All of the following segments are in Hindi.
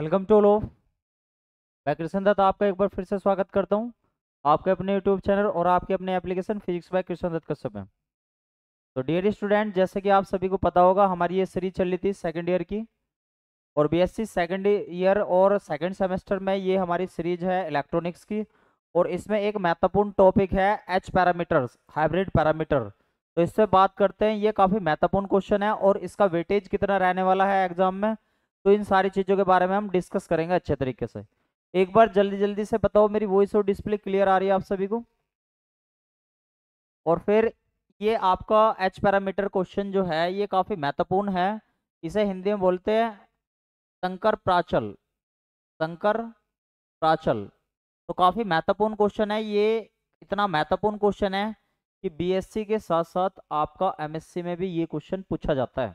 वेलकम टू लो मैं कृष्ण दत्त आपका एक बार फिर से स्वागत करता हूँ आपके अपने यूट्यूब चैनल और आपके अपने application physics by Krishna Dutt Kashyap में तो डियर स्टूडेंट जैसे कि आप सभी को पता होगा हमारी ये सीरीज चल रही थी सेकेंड ईयर की और बी एस सेकेंड ईयर और सेकेंड सेमेस्टर में ये हमारी सीरीज है इलेक्ट्रॉनिक्स की और इसमें एक महत्वपूर्ण टॉपिक है एच पैरामीटर्स हाइब्रिड पैरामीटर तो इससे बात करते हैं ये काफ़ी महत्वपूर्ण क्वेश्चन है और इसका वेटेज कितना रहने वाला है एग्जाम में तो इन सारी चीज़ों के बारे में हम डिस्कस करेंगे अच्छे तरीके से एक बार जल्दी जल्दी से बताओ मेरी वॉइस और डिस्प्ले क्लियर आ रही है आप सभी को और फिर ये आपका एच पैरामीटर क्वेश्चन जो है ये काफ़ी महत्वपूर्ण है इसे हिंदी में बोलते हैं शंकर प्राचल शंकर प्राचल तो काफ़ी महत्वपूर्ण क्वेश्चन है ये इतना महत्वपूर्ण क्वेश्चन है कि बीएससी के साथ साथ आपका एमएससी में भी ये क्वेश्चन पूछा जाता है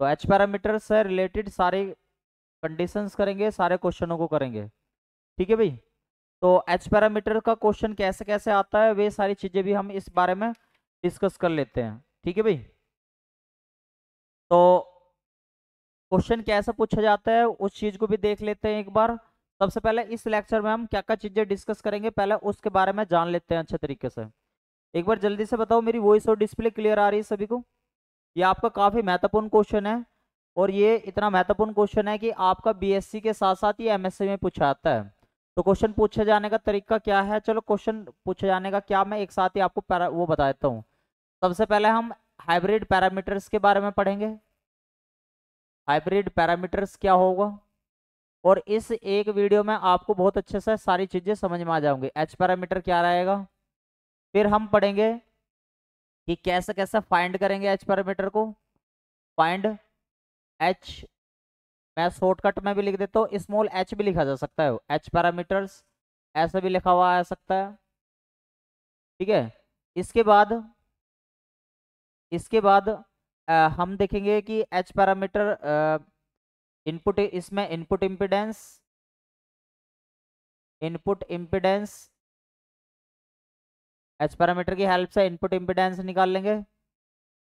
तो एच पैरामीटर से रिलेटेड सारे कंडीशंस करेंगे सारे क्वेश्चनों को करेंगे ठीक है भाई तो एच पैरामीटर का क्वेश्चन कैसे कैसे आता है वे सारी चीज़ें भी हम इस बारे में डिस्कस कर लेते हैं ठीक है भाई तो क्वेश्चन कैसे पूछा जाता है उस चीज़ को भी देख लेते हैं एक बार सबसे पहले इस लेक्चर में हम क्या क्या चीज़ें डिस्कस करेंगे पहले उसके बारे में जान लेते हैं अच्छे तरीके से एक बार जल्दी से बताओ मेरी वॉइस और डिस्प्ले क्लियर आ रही है सभी को ये आपका काफ़ी महत्वपूर्ण क्वेश्चन है और ये इतना महत्वपूर्ण क्वेश्चन है कि आपका बीएससी के साथ साथ ये एमएससी में पूछा जाता है तो क्वेश्चन पूछे जाने का तरीका क्या है चलो क्वेश्चन पूछे जाने का क्या मैं एक साथ ही आपको पैरा वो बता देता हूँ सबसे पहले हम हाइब्रिड पैरामीटर्स के बारे में पढ़ेंगे हाइब्रिड पैरामीटर्स क्या होगा और इस एक वीडियो में आपको बहुत अच्छे से सारी चीज़ें समझ में आ जाऊंगी एच पैरामीटर क्या रहेगा फिर हम पढ़ेंगे कि कैसे कैसे फाइंड करेंगे एच पैरामीटर को फाइंड एच मैं शॉर्टकट में भी लिख देता हूँ स्मॉल एच भी लिखा जा सकता है एच पैरामीटर्स ऐसे भी लिखा हुआ आ सकता है ठीक है इसके बाद इसके बाद आ, हम देखेंगे कि एच पैरामीटर इनपुट इसमें input impedance input impedance H parameter की हेल्प से इनपुट इम्पिडेंस निकाल लेंगे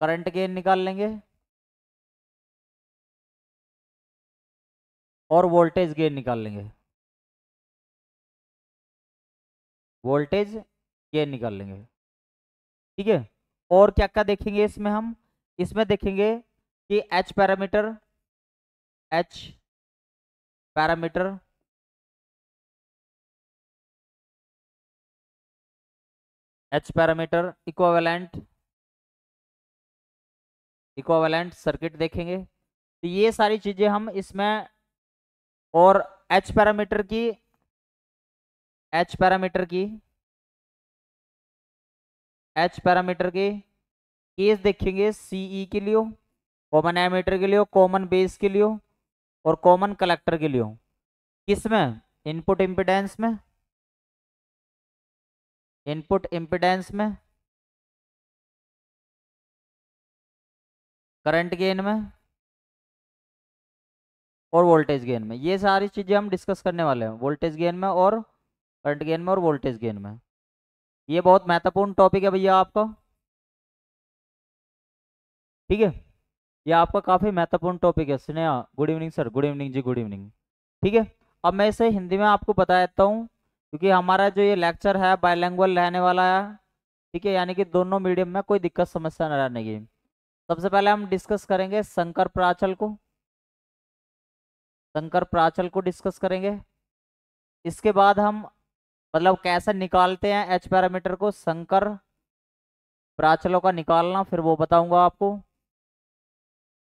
करंट गेन निकाल लेंगे और वोल्टेज गेन निकाल लेंगे वोल्टेज गेन निकाल लेंगे ठीक है और क्या क्या देखेंगे इसमें हम इसमें देखेंगे कि H parameter H parameter H parameter equivalent equivalent circuit देखेंगे तो ये सारी चीज़ें हम इसमें और एच पैरामीटर की एच पैरामीटर की एच पैरामीटर के केस देखेंगे सीई e के लिए कॉमन एमीटर के लिए कॉमन बेस के लिए और कॉमन कलेक्टर के लिए किसमें में इनपुट इम्पिडेंस में इनपुट इम्पिडेंस में करंट गेन में और वोल्टेज गेन में ये सारी चीज़ें हम डिस्कस करने वाले हैं वोल्टेज गेन में और करंट गेन में और वोल्टेज गेन में ये बहुत महत्वपूर्ण टॉपिक है भैया आपका ठीक है ये आपका काफ़ी महत्वपूर्ण टॉपिक है Sneha good evening sir good evening ji good evening ठीक है अब मैं इसे हिंदी में आपको बता देता हूँ क्योंकि हमारा जो ये लेक्चर है बायलैंग्वल रहने वाला है ठीक है यानी कि दोनों मीडियम में कोई दिक्कत समस्या न रहने की सबसे पहले हम डिस्कस करेंगे शंकर प्राचल को शंकर प्राचल को डिस्कस करेंगे इसके बाद हम मतलब कैसे निकालते हैं एच पैरामीटर को शंकर प्राचलों का निकालना फिर वो बताऊंगा आपको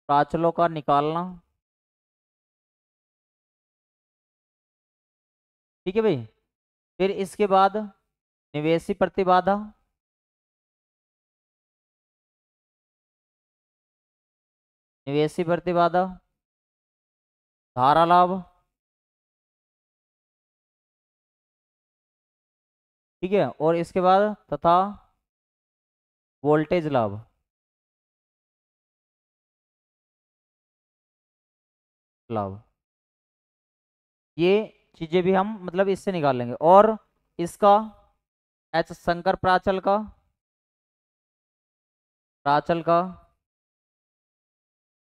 प्राचलों का निकालना ठीक है भाई फिर इसके बाद निवेशी प्रतिबाधा निवेशी प्रतिबाधा धारा लाभ ठीक है और इसके बाद तथा वोल्टेज लाभ लाभ ये चीज़ें भी हम मतलब इससे निकाल लेंगे और इसका एच शंकर प्राचल का प्राचल का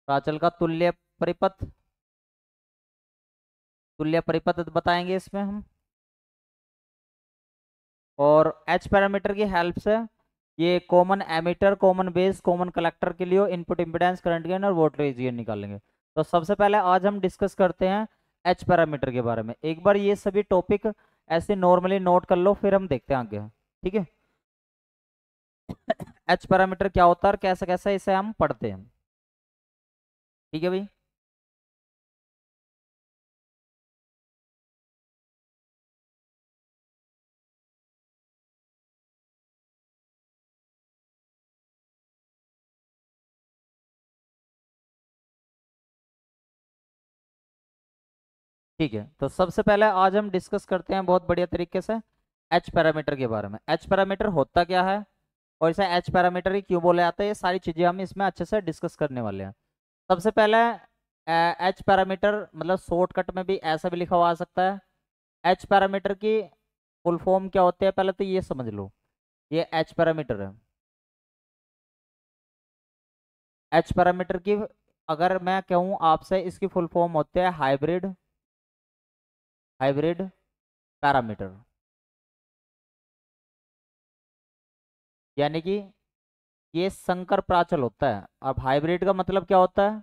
प्राचल का तुल्य परिपथ तुल्य परिपथ बताएंगे इसमें हम और एच पैरामीटर की हेल्प से ये common emitter common base common collector के लिए इनपुट इम्पिडेंस करंट गेन और वोल्टेज गेन निकालेंगे तो सबसे पहले आज हम डिस्कस करते हैं एच पैरामीटर के बारे में एक बार ये सभी टॉपिक ऐसे नॉर्मली नोट कर लो फिर हम देखते हैं आगे ठीक है एच पैरामीटर क्या होता है और कैसा कैसा इसे हम पढ़ते हैं ठीक है भाई ठीक है तो सबसे पहले आज हम डिस्कस करते हैं बहुत बढ़िया तरीके से एच पैरामीटर के बारे में एच पैरामीटर होता क्या है और इसे एच पैरामीटर ही क्यों बोला जाता है ये सारी चीज़ें हम इसमें अच्छे से डिस्कस करने वाले हैं सबसे पहले एच पैरामीटर मतलब शॉर्टकट में भी ऐसा भी लिखा हुआ आ सकता है एच पैरामीटर की फुल फॉर्म क्या होती है पहले तो ये समझ लो ये एच पैरामीटर है एच पैरामीटर की अगर मैं कहूँ आपसे इसकी फुल फॉर्म होती है हाइब्रिड हाइब्रिड पैरामीटर यानी कि ये संकर प्राचल होता है अब हाइब्रिड का मतलब क्या होता है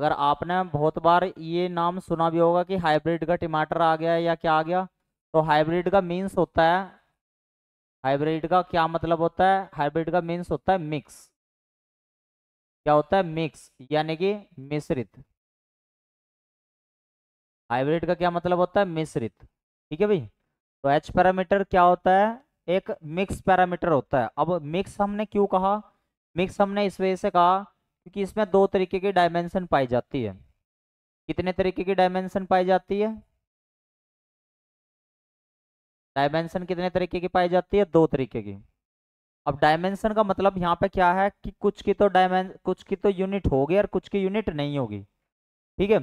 अगर आपने बहुत बार ये नाम सुना भी होगा कि हाइब्रिड का टमाटर आ गया या क्या आ गया तो हाइब्रिड का मीन्स होता है हाइब्रिड का क्या मतलब होता है हाइब्रिड का मीन्स होता है मिक्स क्या होता है मिक्स यानी कि मिश्रित हाइब्रिड का क्या मतलब होता है मिश्रित ठीक है भाई तो एच पैरामीटर क्या होता है एक मिक्स पैरामीटर होता है अब मिक्स हमने क्यों कहा मिक्स हमने इस वजह से कहा क्योंकि इसमें दो तरीके की डायमेंशन पाई जाती है कितने तरीके की डायमेंशन पाई जाती है डायमेंशन कितने तरीके की पाई जाती है दो तरीके की अब डायमेंशन का मतलब यहाँ पे क्या है कि कुछ की तो डायमें कुछ की तो यूनिट होगी और कुछ की यूनिट नहीं होगी ठीक है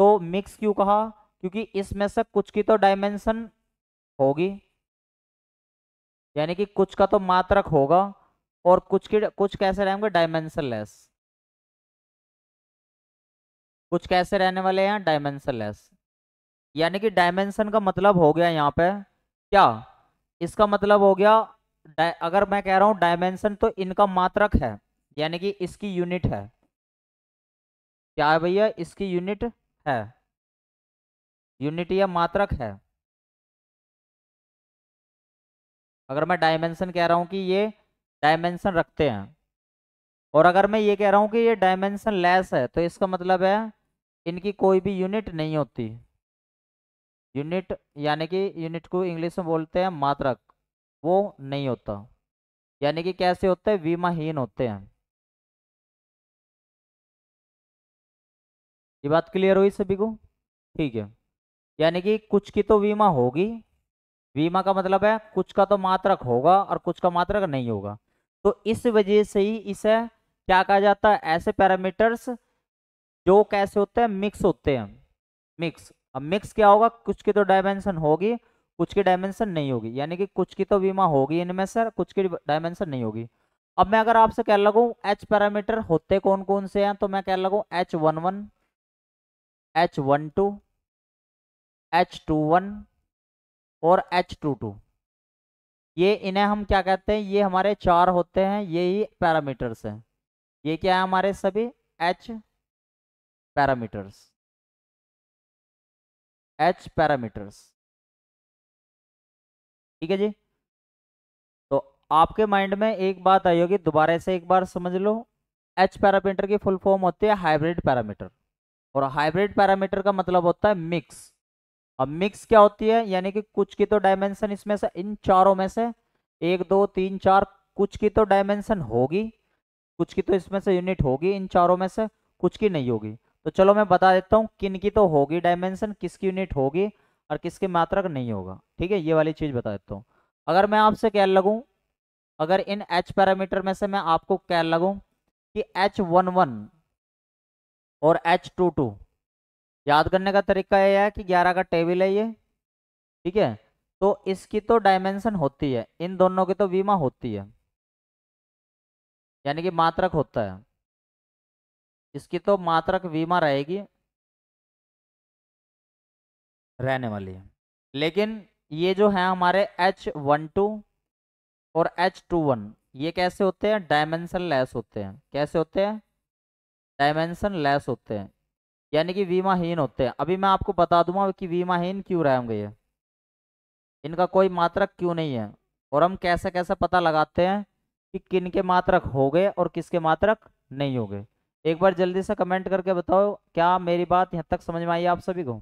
तो मिक्स क्यों कहा क्योंकि इसमें से कुछ की तो डायमेंशन होगी यानी कि कुछ का तो मात्रक होगा और कुछ के कुछ कैसे रहेंगे डायमेंशन लेस कुछ कैसे रहने वाले हैं लेस यानी कि डायमेंशन का मतलब हो गया यहाँ पे क्या इसका मतलब हो गया अगर मैं कह रहा हूँ डायमेंशन तो इनका मात्रक है यानी कि इसकी यूनिट है क्या है भैया इसकी यूनिट है यूनिट या मात्रक है अगर मैं डायमेंशन कह रहा हूं कि ये डायमेंशन रखते हैं और अगर मैं ये कह रहा हूं कि ये डायमेंशन लेस है तो इसका मतलब है इनकी कोई भी यूनिट नहीं होती यूनिट यानी कि यूनिट को इंग्लिश में बोलते हैं मात्रक वो नहीं होता यानी कि कैसे होते हैं विमाहीन होते हैं ये बात क्लियर हुई सभी को ठीक है यानी कि कुछ की तो बीमा होगी बीमा का मतलब है कुछ का तो मात्रक होगा और कुछ का मात्रक नहीं होगा तो इस वजह से ही इसे क्या कहा जाता है ऐसे पैरामीटर्स जो कैसे होते हैं मिक्स होते हैं मिक्स अब मिक्स क्या होगा कुछ की तो डायमेंशन होगी कुछ की डायमेंशन नहीं होगी यानी कि कुछ की तो बीमा होगी इनमें से कुछ की डायमेंशन नहीं होगी अब मैं अगर आपसे कह लगूँ एच पैरामीटर होते कौन कौन से हैं तो मैं कह लगूँ H one one H one two H two one और एच टू टू ये इन्हें हम क्या कहते हैं ये हमारे चार होते हैं ये ही पैरामीटर्स हैं ये क्या है हमारे सभी एच पैरामीटर्स एच पैरामीटर्स ठीक है जी तो आपके माइंड में एक बात आई होगी दोबारा से एक बार समझ लो एच पैरामीटर की फुल फॉर्म होती है हाइब्रिड पैरामीटर और हाइब्रिड पैरामीटर का मतलब होता है मिक्स अब मिक्स क्या होती है यानी कि कुछ की तो डायमेंशन इसमें से इन चारों में से एक दो तीन चार कुछ की तो डायमेंशन होगी कुछ की तो इसमें से यूनिट होगी इन चारों में से कुछ की नहीं होगी तो चलो मैं बता देता हूँ किन की तो होगी डायमेंशन किसकी यूनिट होगी और किसके मात्रक नहीं होगा ठीक है ये वाली चीज़ बता देता हूँ अगर मैं आपसे कह लगूँ अगर इन एच पैरामीटर में से मैं आपको कह लगूँ कि एच वन वन और एच टू टू याद करने का तरीका यह है कि ग्यारह का टेबल है ये ठीक है तो इसकी तो डायमेंशन होती है इन दोनों की तो बीमा होती है यानी कि मात्रक होता है इसकी तो मात्रक बीमा रहेगी रहने वाली है लेकिन ये जो है हमारे एच वन टू और एच टू वन ये कैसे होते हैं डायमेंशन लेस होते हैं कैसे होते हैं डायमेंशन लेस होते हैं यानी कि वीमाहीन होते हैं अभी मैं आपको बता दूंगा कि वीमाहीन क्यों रह ये इनका कोई मात्रक क्यों नहीं है और हम कैसे कैसे पता लगाते हैं कि किन के मात्रक हो गए और किसके मात्रक नहीं हो गए एक बार जल्दी से कमेंट करके बताओ क्या मेरी बात यहाँ तक समझ में आई आप सभी को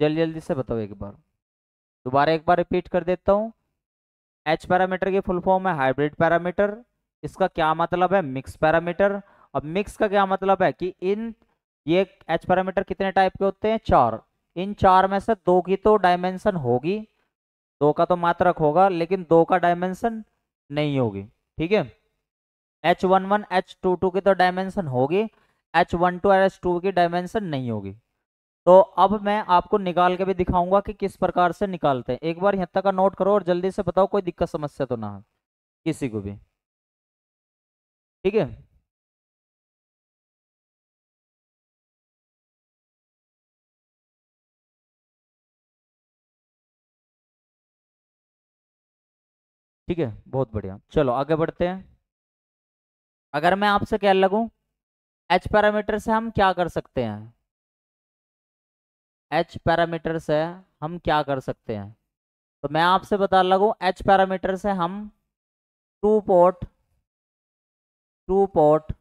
जल्दी जल्दी से बताओ एक बार दोबारा एक बार रिपीट कर देता हूँ एच पैरामीटर की फुल फॉर्म है हाइब्रिड पैरामीटर इसका क्या मतलब है मिक्स पैरामीटर अब मिक्स का क्या मतलब है कि इन ये एच पैरामीटर कितने टाइप के होते हैं चार इन चार में से दो की तो डायमेंशन होगी दो का तो मात्रक होगा लेकिन दो का डायमेंशन नहीं होगी ठीक है H one one H two two की तो डायमेंशन होगी एच वन टू और एच टू की डायमेंशन नहीं होगी तो अब मैं आपको निकाल के भी दिखाऊंगा कि किस प्रकार से निकालते हैं एक बार यहाँ तक का नोट करो और जल्दी से बताओ कोई दिक्कत समस्या तो ना किसी को भी ठीक है ठीक है बहुत बढ़िया चलो आगे बढ़ते हैं अगर मैं आपसे कह लगूं एच पैरामीटर से हम क्या कर सकते हैं एच पैरामीटर से हम क्या कर सकते हैं तो मैं आपसे बता लगूं एच पैरामीटर से हम two port two port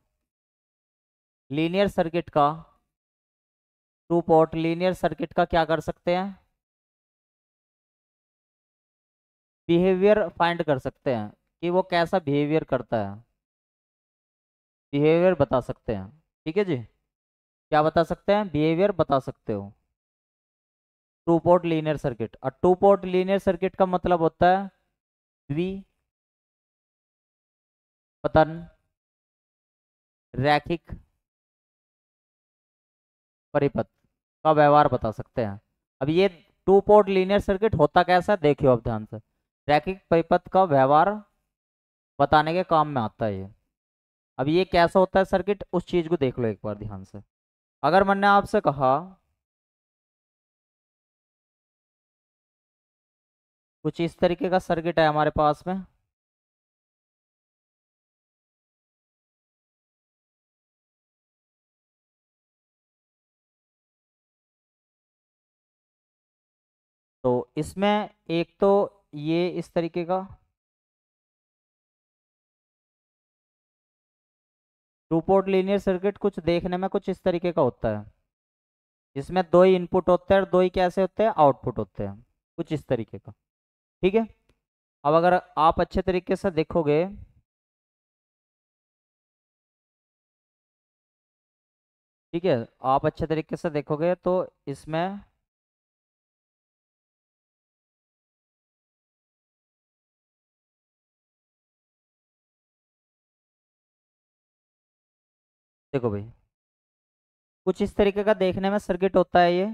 linear circuit का टू पोर्ट लीनियर सर्किट का क्या कर सकते हैं बिहेवियर फाइंड कर सकते हैं कि वो कैसा बिहेवियर करता है बिहेवियर बता सकते हैं ठीक है जी क्या बता सकते हैं बिहेवियर बता सकते हो टू पोर्ट लीनियर सर्किट और टू पोर्ट लीनियर सर्किट का मतलब होता है द्वी पतन रैखिक परिपथ का व्यवहार बता सकते हैं अब ये टू पोर्ट लीनियर सर्किट होता कैसा है देखियो आप ध्यान से रैखिक परिपथ का व्यवहार बताने के काम में आता है ये अब ये कैसा होता है सर्किट उस चीज को देख लो एक बार ध्यान से अगर मैंने आपसे कहा कुछ इस तरीके का सर्किट है हमारे पास में तो इसमें एक तो ये इस तरीके का टू पोर्ट लीनियर सर्किट कुछ देखने में कुछ इस तरीके का होता है जिसमें दो ही इनपुट होते हैं और दो ही कैसे होते हैं आउटपुट होते हैं कुछ इस तरीके का ठीक है अब अगर आप अच्छे तरीके से देखोगे ठीक है आप अच्छे तरीके से देखोगे तो इसमें देखो भाई कुछ इस तरीके का देखने में सर्किट होता है ये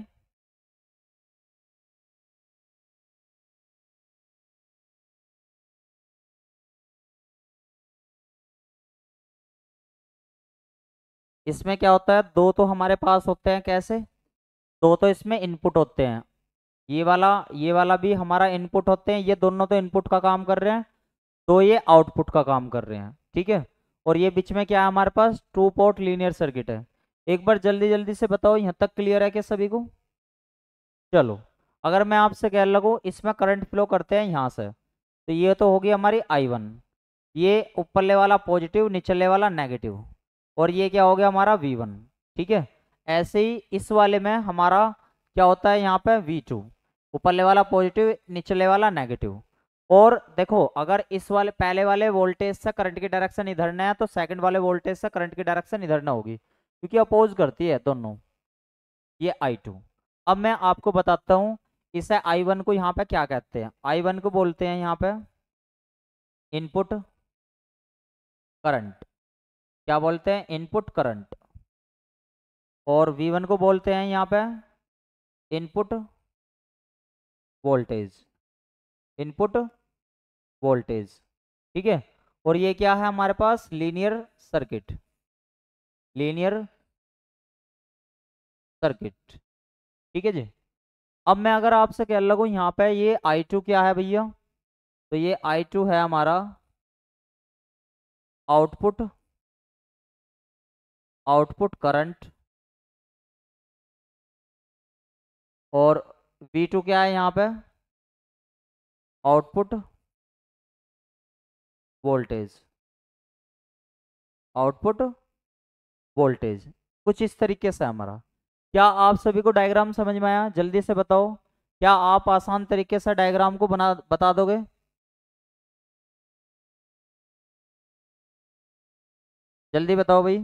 इसमें क्या होता है दो तो हमारे पास होते हैं कैसे दो तो इसमें इनपुट होते हैं ये वाला ये वाला भी हमारा इनपुट होते हैं ये दोनों तो इनपुट का काम कर रहे हैं तो ये आउटपुट का काम कर रहे हैं ठीक है और ये बीच में क्या है हमारे पास टू पोर्ट लीनियर सर्किट है एक बार जल्दी जल्दी से बताओ यहाँ तक क्लियर है क्या सभी को चलो अगर मैं आपसे कह लगूँ इसमें करंट फ्लो करते हैं यहाँ से तो ये तो होगी हमारी आई वन ये ऊपरले वाला पॉजिटिव निचले वाला नेगेटिव और ये क्या हो गया हमारा वी वन ठीक है ऐसे ही इस वाले में हमारा क्या होता है यहाँ पे वी टू ऊपरले वाला पॉजिटिव निचले वाला नेगेटिव और देखो अगर इस वाले पहले वाले वोल्टेज से करंट की डायरेक्शन इधर ना है तो सेकंड वाले वोल्टेज से करंट की डायरेक्शन इधर ना होगी क्योंकि अपोज करती है दोनों ये आई टू अब मैं आपको बताता हूँ इसे आई वन को यहाँ पे क्या कहते हैं आई वन को बोलते हैं यहाँ पे इनपुट करंट क्या बोलते हैं इनपुट करंट और वी वन को बोलते हैं यहाँ पे इनपुट वोल्टेज इनपुट वोल्टेज ठीक है और ये क्या है हमारे पास लीनियर सर्किट लीनियर सर्किट ठीक है जी अब मैं अगर आपसे कह लगू यहाँ पे ये आई टू क्या है भैया तो ये आई टू है हमारा आउटपुट आउटपुट करंट और V2 क्या है यहाँ पे आउटपुट वोल्टेज आउटपुट वोल्टेज कुछ इस तरीके से हमारा क्या आप सभी को डायग्राम समझ में आया जल्दी से बताओ क्या आप आसान तरीके से डायग्राम को बना बता दोगे जल्दी बताओ भाई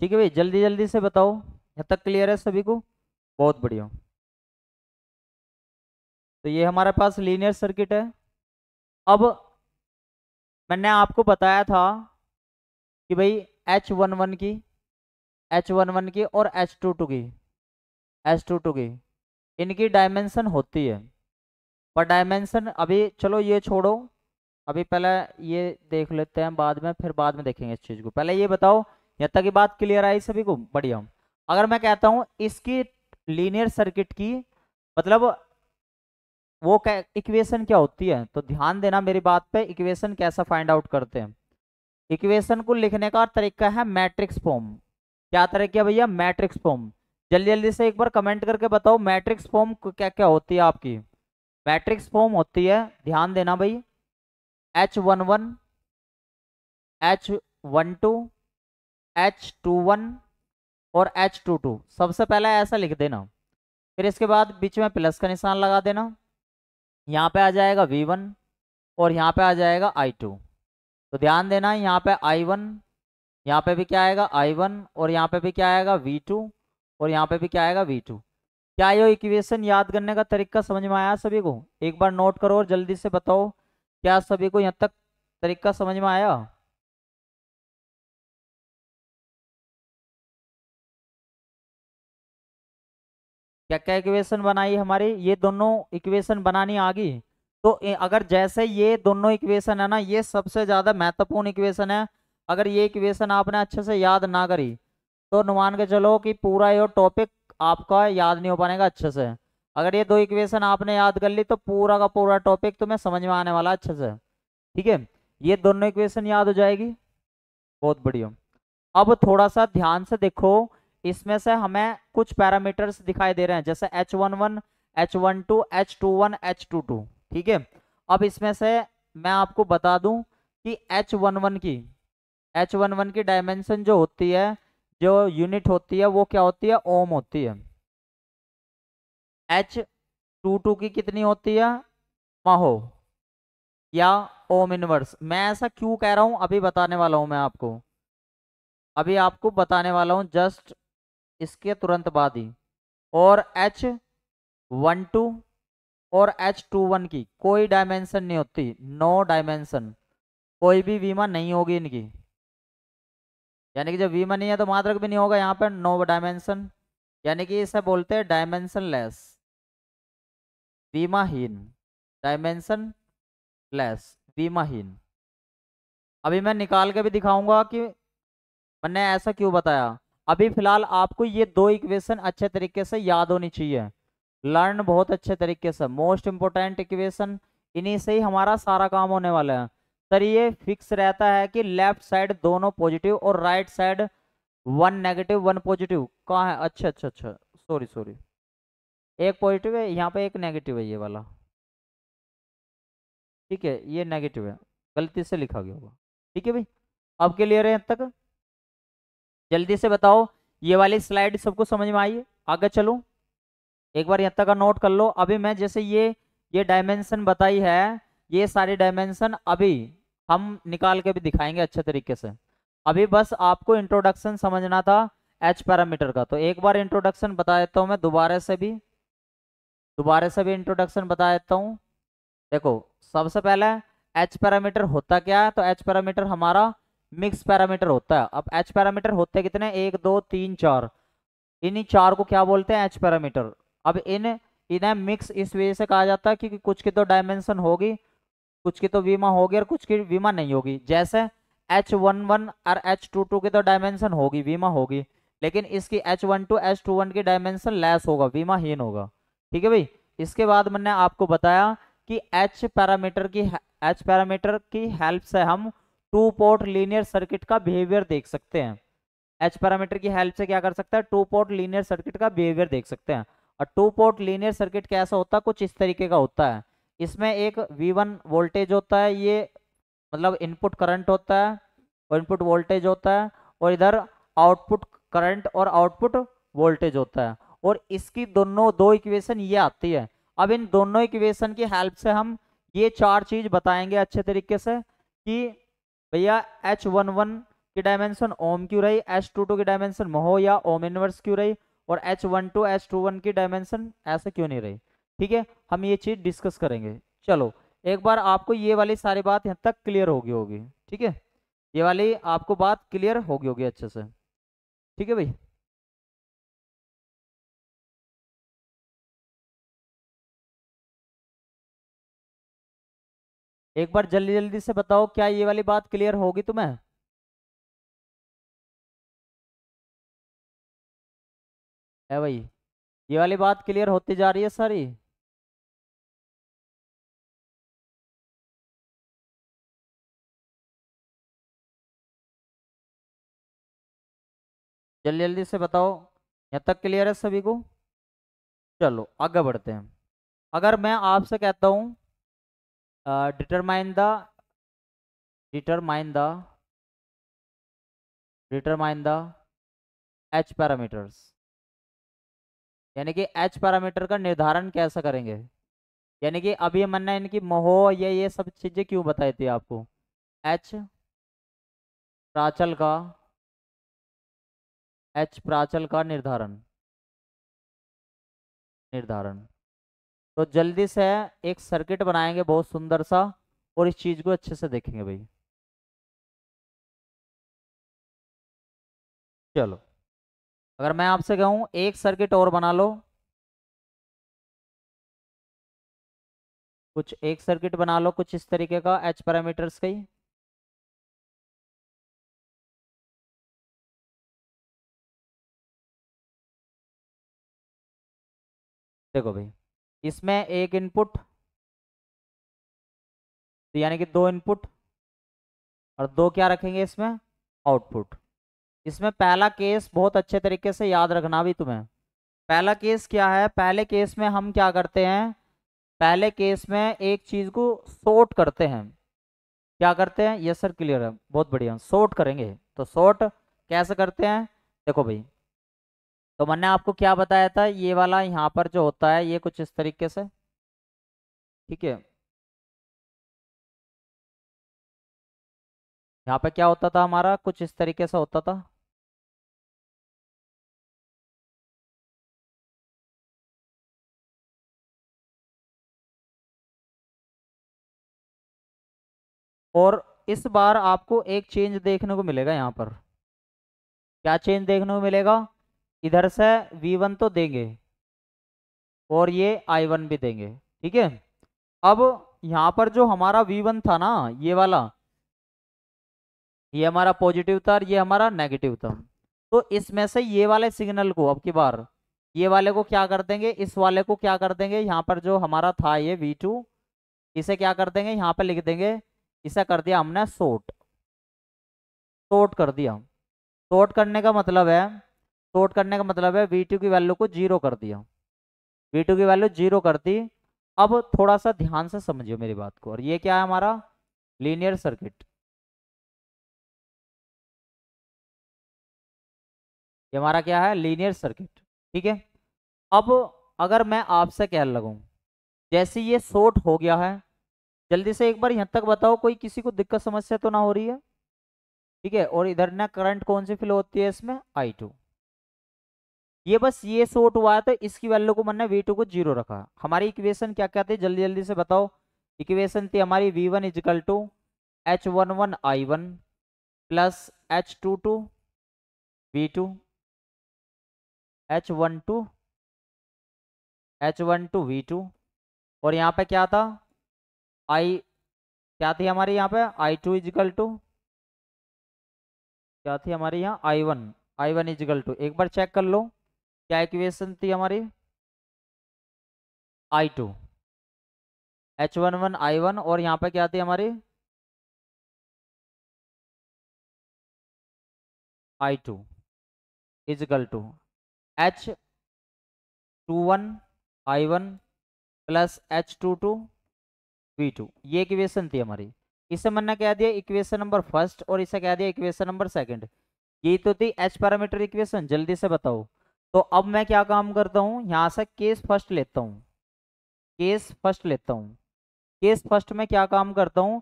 ठीक है भाई जल्दी जल्दी से बताओ यहाँ तक क्लियर है सभी को बहुत बढ़िया तो ये हमारे पास लीनियर सर्किट है अब मैंने आपको बताया था कि भाई एच वन वन की एच वन वन की और एच टू टू की एच टू टू की इनकी डायमेंशन होती है पर डायमेंशन अभी चलो ये छोड़ो अभी पहले ये देख लेते हैं बाद में फिर बाद में देखेंगे इस चीज़ को पहले ये बताओ यहाँ तक की बात क्लियर आई सभी को बढ़िया अगर मैं कहता हूँ इसकी लीनियर सर्किट की मतलब वो क्या इक्वेशन क्या होती है तो ध्यान देना मेरी बात पे इक्वेशन कैसा फाइंड आउट करते हैं इक्वेशन को लिखने का तरीका है मैट्रिक्स फॉर्म क्या तरीका भैया मैट्रिक्स फॉर्म जल्दी जल्दी से एक बार कमेंट करके बताओ मैट्रिक्स फॉर्म क्या क्या होती है आपकी मैट्रिक्स फॉर्म होती है ध्यान देना भाई H one one H one two H two one और एच टू टू सबसे पहले ऐसा लिख देना फिर इसके बाद बीच में प्लस का निशान लगा देना यहाँ पे आ जाएगा वी वन और यहाँ पे आ जाएगा आई टू तो ध्यान देना यहाँ पे आई वन यहाँ पे भी क्या आएगा आई वन और यहाँ पे भी क्या आएगा वी टू और यहाँ पे भी क्या आएगा वी टू क्या ये इक्वेशन याद करने का तरीका समझ में आया सभी को एक बार नोट करो और जल्दी से बताओ क्या सभी को यहाँ तक तरीका समझ में आया क्या क्या इक्वेशन बनाई हमारी ये दोनों इक्वेशन बनानी आ गई तो अगर जैसे ये दोनों इक्वेशन है ना ये सबसे ज़्यादा महत्वपूर्ण इक्वेशन है अगर ये इक्वेशन आपने अच्छे से याद ना करी तो अनुमान के चलो कि पूरा ये टॉपिक आपका याद नहीं हो पाएगा अच्छे से अगर ये दो इक्वेशन आपने याद कर ली तो पूरा का पूरा टॉपिक तुम्हें समझ में आने वाला अच्छे से ठीक है ये दोनों इक्वेशन याद हो जाएगी बहुत बढ़िया अब थोड़ा सा ध्यान से देखो इसमें से हमें कुछ पैरामीटर्स दिखाई दे रहे हैं जैसे H one one H one two H two one H two two ठीक है अब इसमें से मैं आपको बता दूं कि एच वन वन की एच वन वन की डायमेंशन जो होती है जो यूनिट होती है वो क्या होती है ओम होती है एच टू टू की कितनी होती है महो या ओम इनवर्स मैं ऐसा क्यों कह रहा हूं अभी बताने वाला हूं मैं आपको अभी आपको बताने वाला हूं जस्ट इसके तुरंत बाद ही और एच वन टू और एच टू वन की कोई डायमेंशन नहीं होती नो डायमेंशन कोई भी वीमा नहीं होगी इनकी यानी कि जब वीमा नहीं है तो मात्रक भी नहीं होगा यहाँ पर नो डायमेंशन यानी कि इसे बोलते हैं डायमेंशन लेस वीमाहीन डायमेंशन लेस वीमाहीन अभी मैं निकाल के भी दिखाऊंगा कि मैंने ऐसा क्यों बताया अभी फिलहाल आपको ये दो इक्वेशन अच्छे तरीके से याद होनी चाहिए लर्न बहुत अच्छे तरीके से मोस्ट इंपॉर्टेंट इक्वेशन इन्हीं से ही हमारा सारा काम होने वाला है सर ये फिक्स रहता है कि लेफ्ट साइड दोनों पॉजिटिव और right side one negative one positive कहाँ है अच्छा अच्छा अच्छा सॉरी सॉरी एक पॉजिटिव है यहाँ पे एक नेगेटिव है ये वाला ठीक है ये नेगेटिव है गलती से लिखा गया होगा ठीक है भाई अब क्लियर है यहाँ तक जल्दी से बताओ ये वाली स्लाइड सबको समझ में आई आगे चलो एक बार यहाँ तक का नोट कर लो अभी मैं जैसे ये ये डायमेंशन बताई है ये सारी डायमेंशन अभी हम निकाल के भी दिखाएंगे अच्छे तरीके से अभी बस आपको इंट्रोडक्शन समझना था एच पैरामीटर का तो एक बार इंट्रोडक्शन बता देता हूँ मैं दोबारा से भी दोबारा से भी इंट्रोडक्शन बता देता हूँ देखो सबसे पहले एच पैरामीटर होता क्या है तो एच पैरामीटर हमारा मिक्स पैरामीटर होता है अब एच पैरामीटर होते कितने एक दो तीन चार इन्हीं चार को क्या बोलते हैं एच पैरामीटर अब इन इन्हें मिक्स इस वजह से कहा जाता है क्योंकि कुछ की तो डायमेंशन होगी कुछ की तो वीमा होगी और कुछ की वीमा नहीं होगी जैसे एच वन वन और एच टू टू की तो डायमेंशन होगी वीमा होगी लेकिन इसकी H one two H two one की डायमेंशन लेस होगा वीमाहीन होगा ठीक है भाई इसके बाद मैंने आपको बताया कि एच पैरामीटर की एच पैरामीटर की हेल्प से हम टू पोर्ट लीनियर सर्किट का बिहेवियर देख सकते हैं एच पैरामीटर की हेल्प से क्या कर सकते हैं टू पोर्ट लीनियर सर्किट का बिहेवियर देख सकते हैं और टू पोर्ट लीनियर सर्किट कैसा होता है कुछ इस तरीके का होता है इसमें एक V1 वोल्टेज होता है ये मतलब इनपुट करंट होता है और इनपुट वोल्टेज होता है और इधर आउटपुट करंट और आउटपुट वोल्टेज होता है और इसकी दोनों दो इक्वेशन ये आती है अब इन दोनों इक्वेशन की हेल्प से हम ये चार चीज़ बताएंगे अच्छे तरीके से कि भैया एच वन वन की डायमेंशन ओम क्यों रही एच टू टू की डायमेंशन महो या ओम इनवर्स क्यों रही और H one two H two one की डायमेंशन ऐसे क्यों नहीं रही ठीक है हम ये चीज़ डिस्कस करेंगे चलो एक बार आपको ये वाली सारी बात यहाँ तक क्लियर होगी होगी ठीक है ये वाली आपको बात क्लियर होगी होगी अच्छे से ठीक है भाई एक बार जल्दी जल्दी से बताओ क्या ये वाली बात क्लियर होगी तुम्हें है भाई ये वाली बात क्लियर होती जा रही है सारी जल्दी जल्दी से बताओ यहाँ तक क्लियर है सभी को चलो आगे बढ़ते हैं अगर मैं आपसे कहता हूँ uh, determine the determine the determine the h parameters यानी कि h पैरामीटर का निर्धारण कैसा करेंगे यानी कि अभी है इनकी मोह ये ये सब चीजें क्यों बताई थी आपको h प्राचल का h प्राचल का निर्धारण निर्धारण तो जल्दी से एक सर्किट बनाएंगे बहुत सुंदर सा और इस चीज को अच्छे से देखेंगे भाई चलो अगर मैं आपसे कहूं एक सर्किट और बना लो कुछ एक सर्किट बना लो कुछ इस तरीके का एच पैरामीटर्स का ही देखो भाई इसमें एक इनपुट तो यानी कि दो इनपुट और दो क्या रखेंगे इसमें आउटपुट इसमें पहला केस बहुत अच्छे तरीके से याद रखना भी तुम्हें पहला केस क्या है पहले केस में हम क्या करते हैं पहले केस में एक चीज़ को सोर्ट करते हैं क्या करते हैं यस सर क्लियर है बहुत बढ़िया सोर्ट करेंगे तो सोर्ट कैसे करते हैं देखो भाई तो मैंने आपको क्या बताया था ये वाला यहाँ पर जो होता है ये कुछ इस तरीके से ठीक है यहाँ पे क्या होता था हमारा कुछ इस तरीके से होता था और इस बार आपको एक चेंज देखने को मिलेगा यहाँ पर क्या चेंज देखने को मिलेगा इधर से V1 तो देंगे और ये I1 भी देंगे ठीक है अब यहाँ पर जो हमारा V1 था ना ये वाला ये हमारा पॉजिटिव था और ये हमारा नेगेटिव था तो इसमें से ये वाले सिग्नल को अब की बार ये वाले को क्या कर देंगे इस वाले को क्या कर देंगे यहाँ पर जो हमारा था ये V2 इसे क्या कर देंगे यहाँ पर लिख देंगे इसे कर दिया हमने सोट सोट कर दिया सोट करने का मतलब है शॉर्ट करने का मतलब है वी की वैल्यू को जीरो कर दिया वी की वैल्यू जीरो कर दी अब थोड़ा सा ध्यान से समझिए मेरी बात को और ये क्या है हमारा लीनियर सर्किट ये हमारा क्या है लीनियर सर्किट ठीक है अब अगर मैं आपसे कह लगूं जैसे ये शॉर्ट हो गया है जल्दी से एक बार यहाँ तक बताओ कोई किसी को दिक्कत समस्या तो ना हो रही है ठीक है और इधर ना करंट कौन सी फ्लो होती है इसमें आई टू ये बस ये शोट हुआ है तो इसकी वैल्यू को मैंने वी टू को जीरो रखा हमारी इक्वेशन क्या क्या थी जल्दी जल्दी से बताओ इक्वेशन थी हमारी V one equal to H one one I one plus H two two V two H one two H one two V two और यहाँ पे क्या था आई क्या थी हमारी यहाँ पे आई टू इजिकल टू क्या थी हमारे यहाँ I one I one equal to एक बार चेक कर लो क्या इक्वेशन थी हमारी I two H one one I one और यहाँ पे क्या थी हमारी I two equal to H two one I one plus H two two V two ये इक्वेशन थी हमारी इसे मैंने क्या दिया इक्वेशन नंबर फर्स्ट और इसे कह दिया इक्वेशन नंबर सेकंड ये तो थी एच पैरामीटर इक्वेशन जल्दी से बताओ तो अब मैं क्या काम करता हूँ यहाँ से केस फर्स्ट लेता हूँ केस फर्स्ट लेता हूँ केस फर्स्ट में क्या काम करता हूँ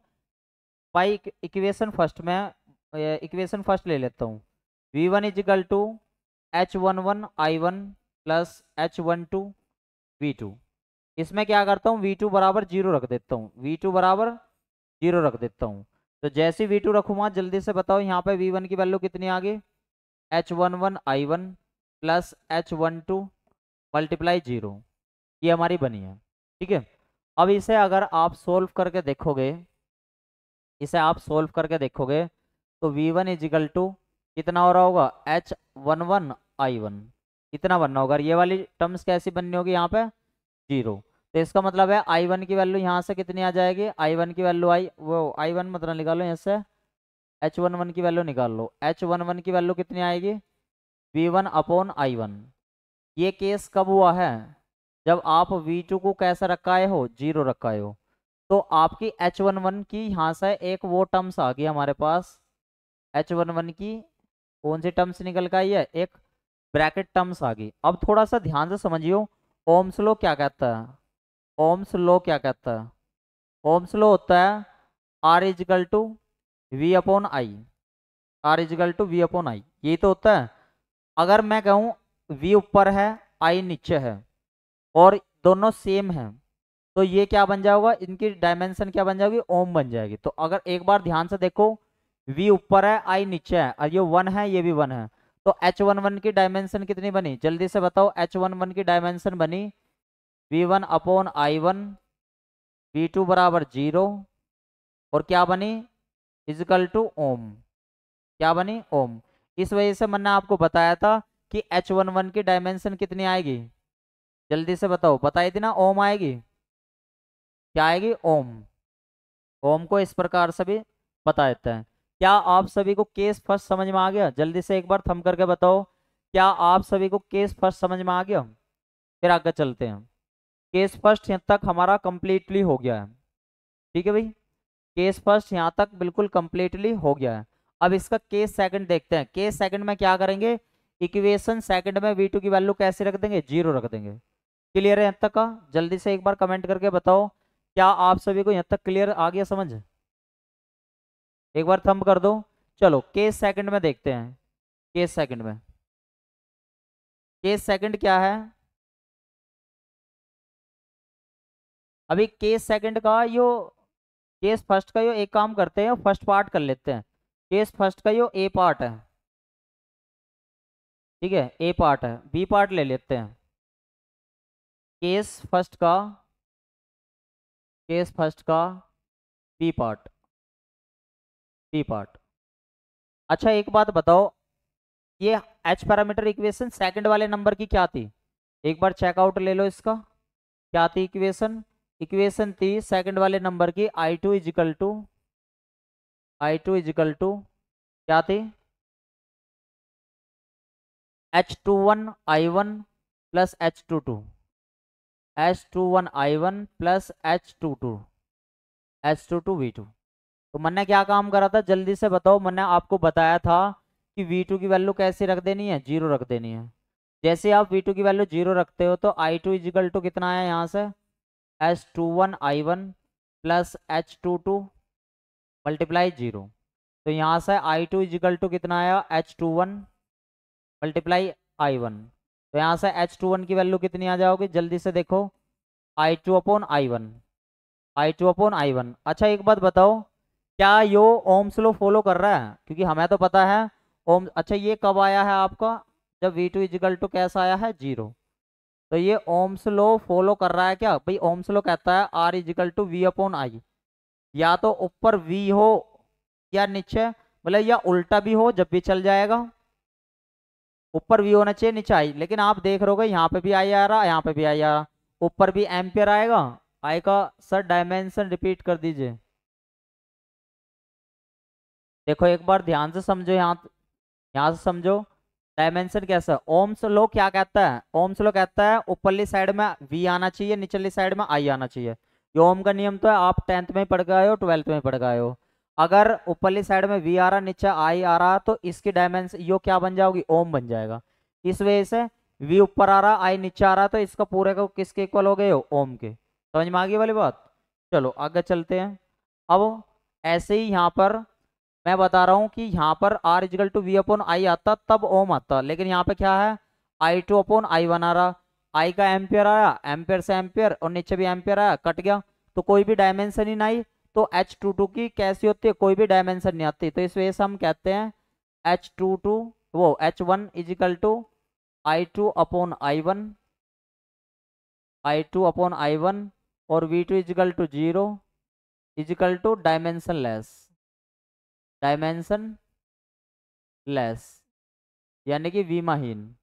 बाई इक्वेशन फर्स्ट में इक्वेशन फर्स्ट ले लेता हूँ V one equal to H one one I one plus H one two V two इसमें क्या करता हूँ वी टू बराबर जीरो रख देता हूँ वी टू बराबर जीरो रख देता हूँ तो जैसे वी टू रखूँगा जल्दी से बताओ यहाँ पे वी वन की वैल्यू कितनी आ गई H one one I one plus H one two multiply zero ये हमारी बनी है ठीक है अब इसे अगर आप सोल्व करके देखोगे इसे आप सोल्व करके देखोगे तो वी वन इजिकल टू कितना हो रहा होगा H one one I one इतना बनना होगा ये वाली टर्म्स कैसी बननी होगी यहाँ पे जीरो तो इसका मतलब है आई वन की वैल्यू यहाँ से कितनी आ जाएगी आई वन की वैल्यू आई वो आई वन मतलब निकालो यहाँ से एच वन वन की वैल्यू निकाल लो एच वन वन की वैल्यू कितनी आएगी V one upon I one ये केस कब हुआ है जब आप वी टू को कैसे रखाए हो जीरो रखाए हो तो आपकी एच वन वन की यहाँ से एक वो टर्म्स आ गई हमारे पास एच वन वन की कौन सी टर्म्स निकल का है एक ब्रैकेट टर्म्स आ गई अब थोड़ा सा ध्यान से समझियो ओम्स लो क्या कहता है ओम्स लो क्या कहता है ओम्स लो होता है R equal to V upon I R equal to V upon I ये तो होता है अगर मैं कहूँ वी ऊपर है आई नीचे है और दोनों सेम है तो ये क्या बन जाएगा इनकी डायमेंशन क्या बन जाएगी ओम बन जाएगी तो अगर एक बार ध्यान से देखो वी ऊपर है आई नीचे है और ये वन है ये भी वन है तो एच वन वन की डायमेंशन कितनी बनी जल्दी से बताओ एच वन वन की डायमेंशन बनी V one upon I one V two बराबर जीरो और क्या बनी इजिकल टू ओम क्या बनी ओम इस वजह से मैंने आपको बताया था कि एच वन वन की डायमेंशन कितनी आएगी जल्दी से बताओ बताई थी ना ओम आएगी क्या आएगी ओम ओम को इस प्रकार से भी बता देता है क्या आप सभी को केस फर्स्ट समझ में आ गया जल्दी से एक बार थम करके बताओ क्या आप सभी को केस फर्स्ट समझ में आ गया फिर आगे चलते हैं केस फर्स्ट यहाँ तक हमारा कंप्लीटली हो गया है ठीक है भाई केस फर्स्ट यहाँ तक बिल्कुल कंप्लीटली हो गया है अब इसका केस सेकंड देखते हैं केस सेकंड में क्या करेंगे इक्वेशन सेकंड में वी टू की वैल्यू कैसे रख देंगे जीरो रख देंगे क्लियर है यहाँ तक का जल्दी से एक बार कमेंट करके बताओ क्या आप सभी को यहाँ तक क्लियर आ गया समझ एक बार थम कर दो चलो केस सेकंड में देखते हैं केस सेकंड में केस सेकंड क्या है अभी केस सेकंड का यो केस फर्स्ट का यो एक काम करते हैं फर्स्ट पार्ट कर लेते हैं केस फर्स्ट का यो ए पार्ट है ठीक है ए पार्ट है बी पार्ट ले लेते हैं केस फर्स्ट का केस फर्स्ट का बी पार्ट बी पार्ट अच्छा एक बात बताओ ये एच पैरामीटर इक्वेशन सेकंड वाले नंबर की क्या थी एक बार चेकआउट ले लो इसका क्या थी इक्वेशन इक्वेशन थी सेकंड वाले नंबर की I two equal to I two equal to क्या थी H two one I one plus H two two H two one I one plus H two two H two two V two तो मैंने क्या काम करा था जल्दी से बताओ मैंने आपको बताया था कि वी टू की वैल्यू कैसे रख देनी है जीरो रख देनी है जैसे आप वी टू की वैल्यू जीरो रखते हो तो आई टू इजिकल टू कितना आया यहाँ से H two one I one plus H two two multiply zero तो यहाँ से आई टू इजिकल टू कितना आया H two one multiply I one तो यहाँ से एच टू वन की वैल्यू कितनी आ जाओगी जल्दी से देखो I two upon I one I two upon I one अच्छा एक बात बताओ क्या यो ओम्स लो फॉलो कर रहा है क्योंकि हमें तो पता है ओम अच्छा ये कब आया है आपका जब वी टू इजिकल टू कैसा आया है जीरो तो ये ओम्स लो फॉलो कर रहा है क्या भाई ओम्स लो कहता है R equal to V upon I या तो ऊपर वी हो या नीचे मतलब या उल्टा भी हो जब भी चल जाएगा ऊपर वी होना चाहिए नीचे आई लेकिन आप देख रहे हो यहाँ पे भी आई आ रहा यहाँ पे भी आई आ रहा ऊपर भी एम्पियर आएगा आई का सर डायमेंशन रिपीट कर दीजिए देखो एक बार ध्यान से समझो यहाँ यहाँ से समझो डायमेंशन कैसा ओम्स लो क्या कहता है ओम्स लो कहता है ऊपरली साइड में वी आना चाहिए निचली साइड में आई आना चाहिए ये ओम का नियम तो है आप टेंथ में पढ़ गए हो ट्वेल्थ में पढ़ गए हो अगर ऊपरली साइड में वी आ रहा नीचे आई आ रहा तो इसकी डायमेंशन यो क्या बन जाओगी ओम बन जाएगा इस वजह से वी ऊपर आ रहा आई नीचे आ रहा तो इसका पूरे को किसके इक्वल हो गए हो ओम के समझ में आ गई वाली बात चलो आगे चलते हैं अब ऐसे ही यहाँ पर मैं बता रहा हूँ कि यहाँ पर R equal to V upon I आता तब ओम आता लेकिन यहाँ पे क्या है I two upon I one आ रहा आई का एम्पियर आया एम्पियर से एम्पियर और नीचे भी एम्पियर आया कट गया तो कोई भी डायमेंशन ही नहीं तो एच टू टू की कैसी होती है कोई भी डायमेंशन नहीं आती तो इस वजह से हम कहते हैं एच टू टू वो H one equal to I two upon I one I two upon I one और V two equal to zero equal to dimensionless dimensionless यानी कि वीमाहीन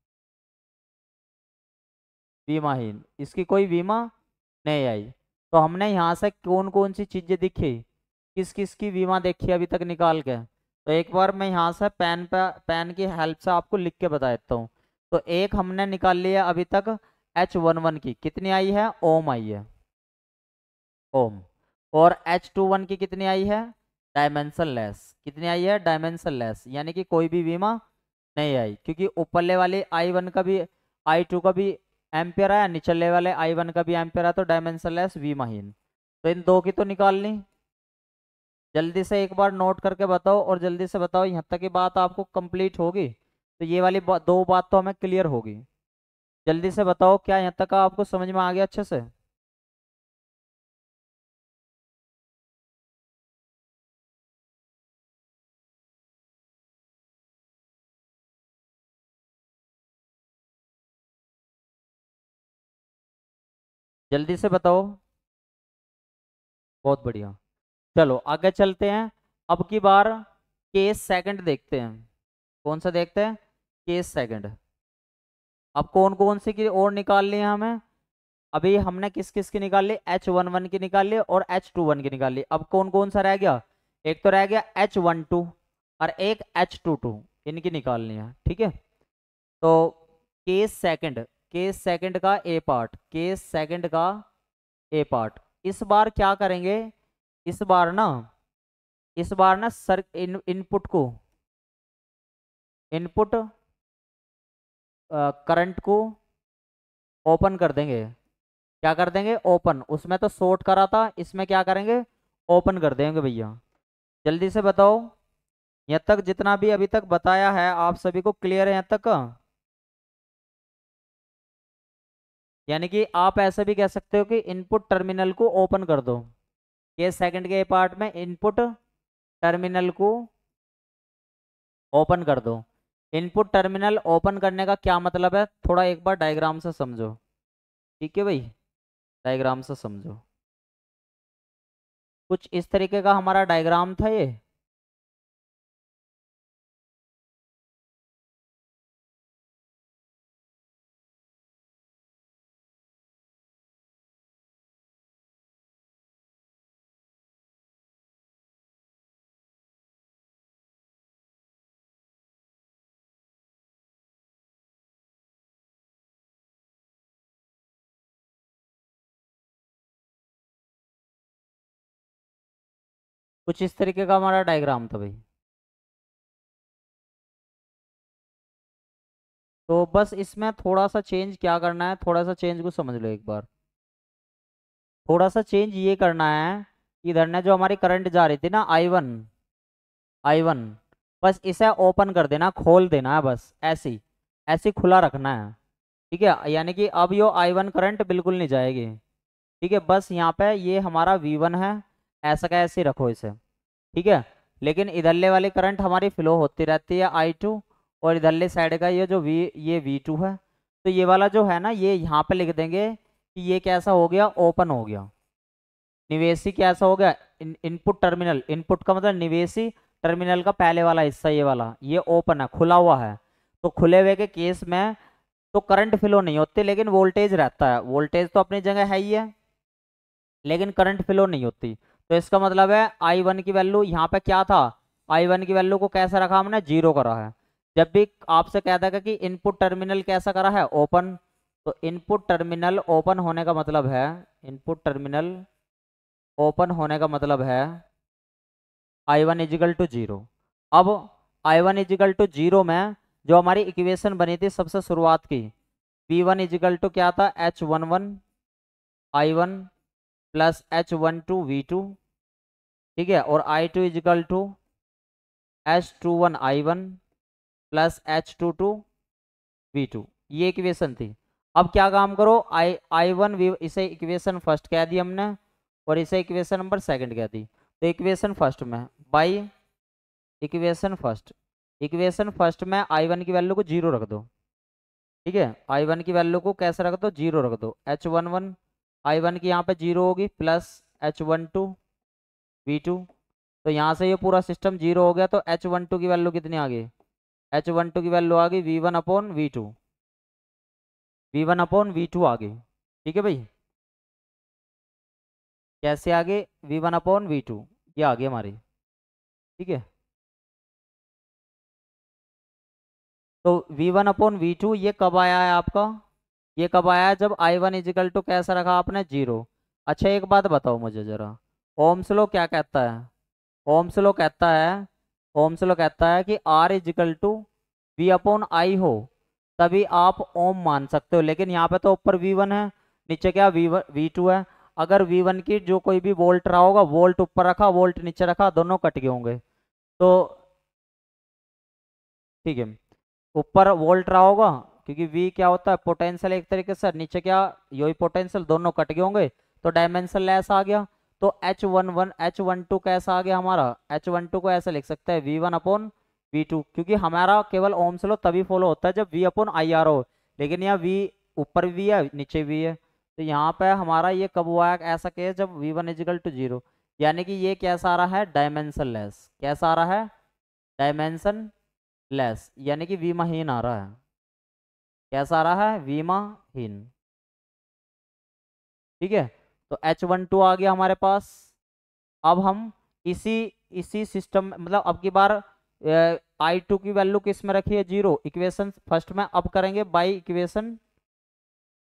बीमाहीन इसकी कोई बीमा नहीं आई तो हमने यहाँ से कौन कौन सी चीज़ें दिखी किस किस की बीमा देखी अभी तक निकाल के तो एक बार मैं यहाँ से पेन पे पेन की हेल्प से आपको लिख के बता देता हूँ तो एक हमने निकाल लिया अभी तक एच वन वन की कितनी आई है ओम आई है ओम और एच टू वन की कितनी आई है डायमेंशन लेस कितनी आई है डायमेंशन लेस यानी कि कोई भी बीमा नहीं आई क्योंकि ऊपरले वाली आई वन का भी आई टू का भी एम्पियर आया निचल लेवल है आई वन का भी एम्पियर आया तो डायमेंशन लेस वी महीन तो इन दो की तो निकालनी जल्दी से एक बार नोट करके बताओ और जल्दी से बताओ यहाँ तक की बात आपको कंप्लीट होगी तो ये वाली बा, दो बात तो हमें क्लियर होगी जल्दी से बताओ क्या यहाँ तक आपको समझ में आ गया अच्छे से जल्दी से बताओ बहुत बढ़िया चलो आगे चलते हैं अब की बार केस सेकंड देखते हैं कौन सा देखते हैं केस सेकंड अब कौन कौन से की और निकाल ली हमें अभी हमने किस किस की निकाल ली एच वन वन की निकाल ली और एच टू वन की निकाल ली अब कौन कौन सा रह गया एक तो रह गया एच वन टू और एक एच टू टू इनकी निकालनी है ठीक है तो केस सेकंड केस सेकंड का ए पार्ट केस सेकंड का ए पार्ट इस बार क्या करेंगे इस बार ना इस बार ना सर इन इनपुट को इनपुट करंट को ओपन कर देंगे क्या कर देंगे ओपन उसमें तो शॉर्ट करा था इसमें क्या करेंगे ओपन कर देंगे भैया जल्दी से बताओ यहाँ तक जितना भी अभी तक बताया है आप सभी को क्लियर है यहाँ तक यानी कि आप ऐसे भी कह सकते हो कि इनपुट टर्मिनल को ओपन कर दो ये सेकंड के पार्ट में इनपुट टर्मिनल को ओपन कर दो इनपुट टर्मिनल ओपन करने का क्या मतलब है थोड़ा एक बार डायग्राम से समझो ठीक है भाई डायग्राम से समझो कुछ इस तरीके का हमारा डायग्राम था ये कुछ इस तरीके का हमारा डायग्राम था भाई तो बस इसमें थोड़ा सा चेंज क्या करना है थोड़ा सा चेंज को समझ लो एक बार थोड़ा सा चेंज ये करना है इधर ने जो हमारी करंट जा रही थी ना आई वन आई वन बस इसे ओपन कर देना खोल देना है बस ऐसी ऐसी खुला रखना है ठीक है यानी कि अब यो आई वन करंट बिल्कुल नहीं जाएगी ठीक है बस यहाँ पे ये हमारा वी वन है ऐसा का ऐसे रखो इसे ठीक है लेकिन इधरले वाले करंट हमारी फ्लो होती रहती है आई टू और इधरले साइड का ये जो वी ये वी टू है तो ये वाला जो है ना ये यहाँ पे लिख देंगे कि ये कैसा हो गया ओपन हो गया निवेशी कैसा हो गया इन, इनपुट टर्मिनल इनपुट का मतलब निवेशी टर्मिनल का पहले वाला हिस्सा ये वाला ये ओपन है खुला हुआ है तो खुले हुए के केस में तो करंट फ्लो नहीं होती लेकिन वोल्टेज रहता है वोल्टेज तो अपनी जगह है ही है लेकिन करंट फ्लो नहीं होती तो इसका मतलब है आई वन की वैल्यू यहाँ पे क्या था आई वन की वैल्यू को कैसे रखा हमने जीरो करा है जब भी आपसे कह देगा कि इनपुट टर्मिनल कैसा करा है ओपन तो इनपुट टर्मिनल ओपन होने का मतलब है इनपुट टर्मिनल ओपन होने का मतलब है I one equal to zero अब I one equal to zero में जो हमारी इक्वेशन बनी थी सबसे शुरुआत की पी वन इजिकल टू क्या था H one one I one plus H one two V two ठीक है और I two equal to H two one I one plus H two two V two ये इक्वेशन थी अब क्या काम करो आई आई वन इसे इक्वेशन फर्स्ट कह दी हमने और इसे इक्वेशन नंबर सेकंड कह दी तो इक्वेशन फर्स्ट में by equation first equation first में आई वन की वैल्यू को जीरो रख दो ठीक है आई वन की वैल्यू को कैसे रख दो जीरो रख दो H one one I one की यहाँ पे जीरो होगी plus H one two V two तो यहाँ से ये पूरा सिस्टम जीरो हो गया तो एच वन टू की वैल्यू कितनी आ गई एच वन टू की वैल्यू आ गई V one upon V two V one upon V two आ गई ठीक है भाई कैसे आ गई V one upon V two ये आ गई हमारी ठीक है तो V one upon V two ये कब आया है आपका ये कब आया जब आई वन इजिकल टू कैसे रखा आपने जीरो अच्छा एक बात बताओ मुझे जरा ओम स्लो क्या कहता है ओम स्लो कहता है ओम स्लो कहता है कि R equal to V upon I हो तभी आप ओम मान सकते हो लेकिन यहाँ पे तो ऊपर वी वन है नीचे क्या वी वन वी टू है अगर वी वन की जो कोई भी वोल्ट रहा होगा वोल्ट ऊपर रखा वोल्ट नीचे रखा दोनों कट गए होंगे तो ठीक है ऊपर वोल्ट रहा होगा क्योंकि वी क्या होता है पोटेंशियल एक तरीके से नीचे क्या यही पोटेंशियल दोनों कट गए होंगे तो डायमेंशन लेस आ गया तो H one one H one two कैसा आ गया हमारा एच वन टू को ऐसे लिख सकते हैं V one upon V two क्योंकि हमारा केवल ओम से लो तभी फॉलो होता है जब वी अपॉन आई आर हो लेकिन यहाँ वी ऊपर भी है नीचे भी है तो यहाँ पे हमारा ये कब हुआ है ऐसा केस जब V one equal to zero यानी कि ये कैसा आ रहा है डायमेंशन लेस कैसा आ रहा है डायमेंशन लेस यानी कि वी महीन आ रहा है कैसा रहा है वीमाहीन ठीक है तो एच वन टू आ गया हमारे पास अब हम इसी इसी सिस्टम मतलब अब की बार आई टू की वैल्यू किस में रखी है जीरो इक्वेशन फर्स्ट में अब करेंगे by equation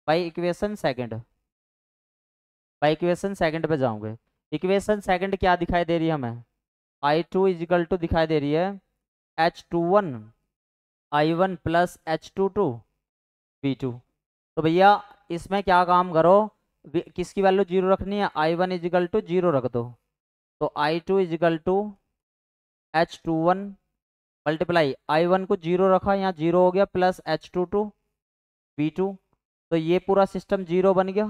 by equation second by equation second पे जाऊंगे इक्वेशन सेकंड क्या दिखाई दे रही है हमें आई टू इजिकल टू दिखाई दे रही है H two one I one plus H two two V two तो भैया इसमें क्या काम करो किसकी वैल्यू जीरो रखनी है I one equal to zero रख दो तो I two equal to H two one multiply I one को जीरो रखा यहाँ जीरो हो गया plus H two two V two तो ये पूरा सिस्टम जीरो बन गया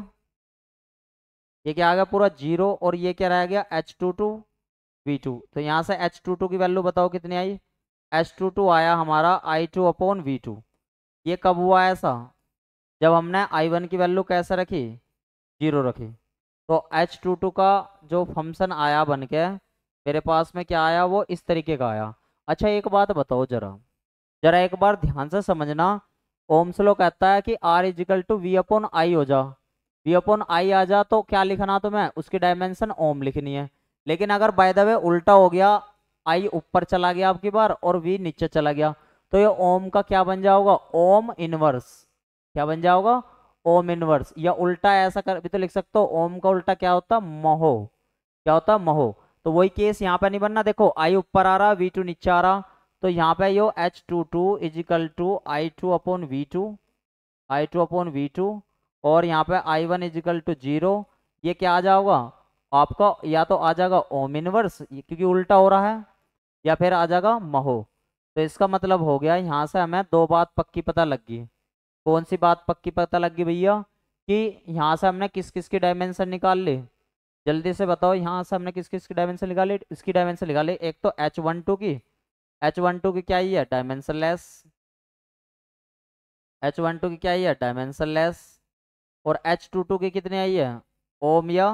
ये क्या आ गया पूरा जीरो और ये क्या रह गया H two two V two तो यहाँ से एच टू टू की वैल्यू बताओ कितनी आई एच टू टू आया हमारा I two upon V two ये कब हुआ ऐसा जब हमने आई वन की वैल्यू कैसे रखी जीरो रखी तो एच टू टू का जो फंक्शन आया बन के मेरे पास में क्या आया वो इस तरीके का आया अच्छा एक बात बताओ जरा जरा एक बार ध्यान से समझना ओम्सलो कहता है कि R equal to V upon I हो जा वी अपॉन आई आ जा तो क्या लिखना तुम्हें उसकी डायमेंशन ओम लिखनी है लेकिन अगर बाय द वे उल्टा हो गया आई ऊपर चला गया आपकी बार और वी नीचे चला गया तो ये ओम का क्या बन जाओगा ओम इनवर्स क्या बन जाओगा ओम इनवर्स या उल्टा ऐसा कर भी तो लिख सकते हो ओम का उल्टा क्या होता महो क्या होता महो तो वही केस यहाँ पे नहीं बनना देखो आई ऊपर आ रहा वी टू नीचे आ रहा तो यहाँ पे यो H two two equal to I two upon V two I two upon V two और यहाँ पे I one equal to zero ये क्या आ जाओगा आपका या तो आ जाएगा ओम इनवर्स क्योंकि उल्टा हो रहा है या फिर आ जाएगा महो तो इसका मतलब हो गया यहाँ से हमें दो बात पक्की पता लग गई कौन सी बात पक्की पता लग गई भैया कि यहाँ से हमने किस किस की डायमेंशन निकाल ली जल्दी से बताओ यहाँ से हमने किस किस की डायमेंशन निकाली इसकी डायमेंशन निकाली एक तो एच वन टू की एच वन टू की क्या ही है dimensionless H one two की क्या ही है डायमेंशन लेस और एच टू टू की कितनी आई है ओम या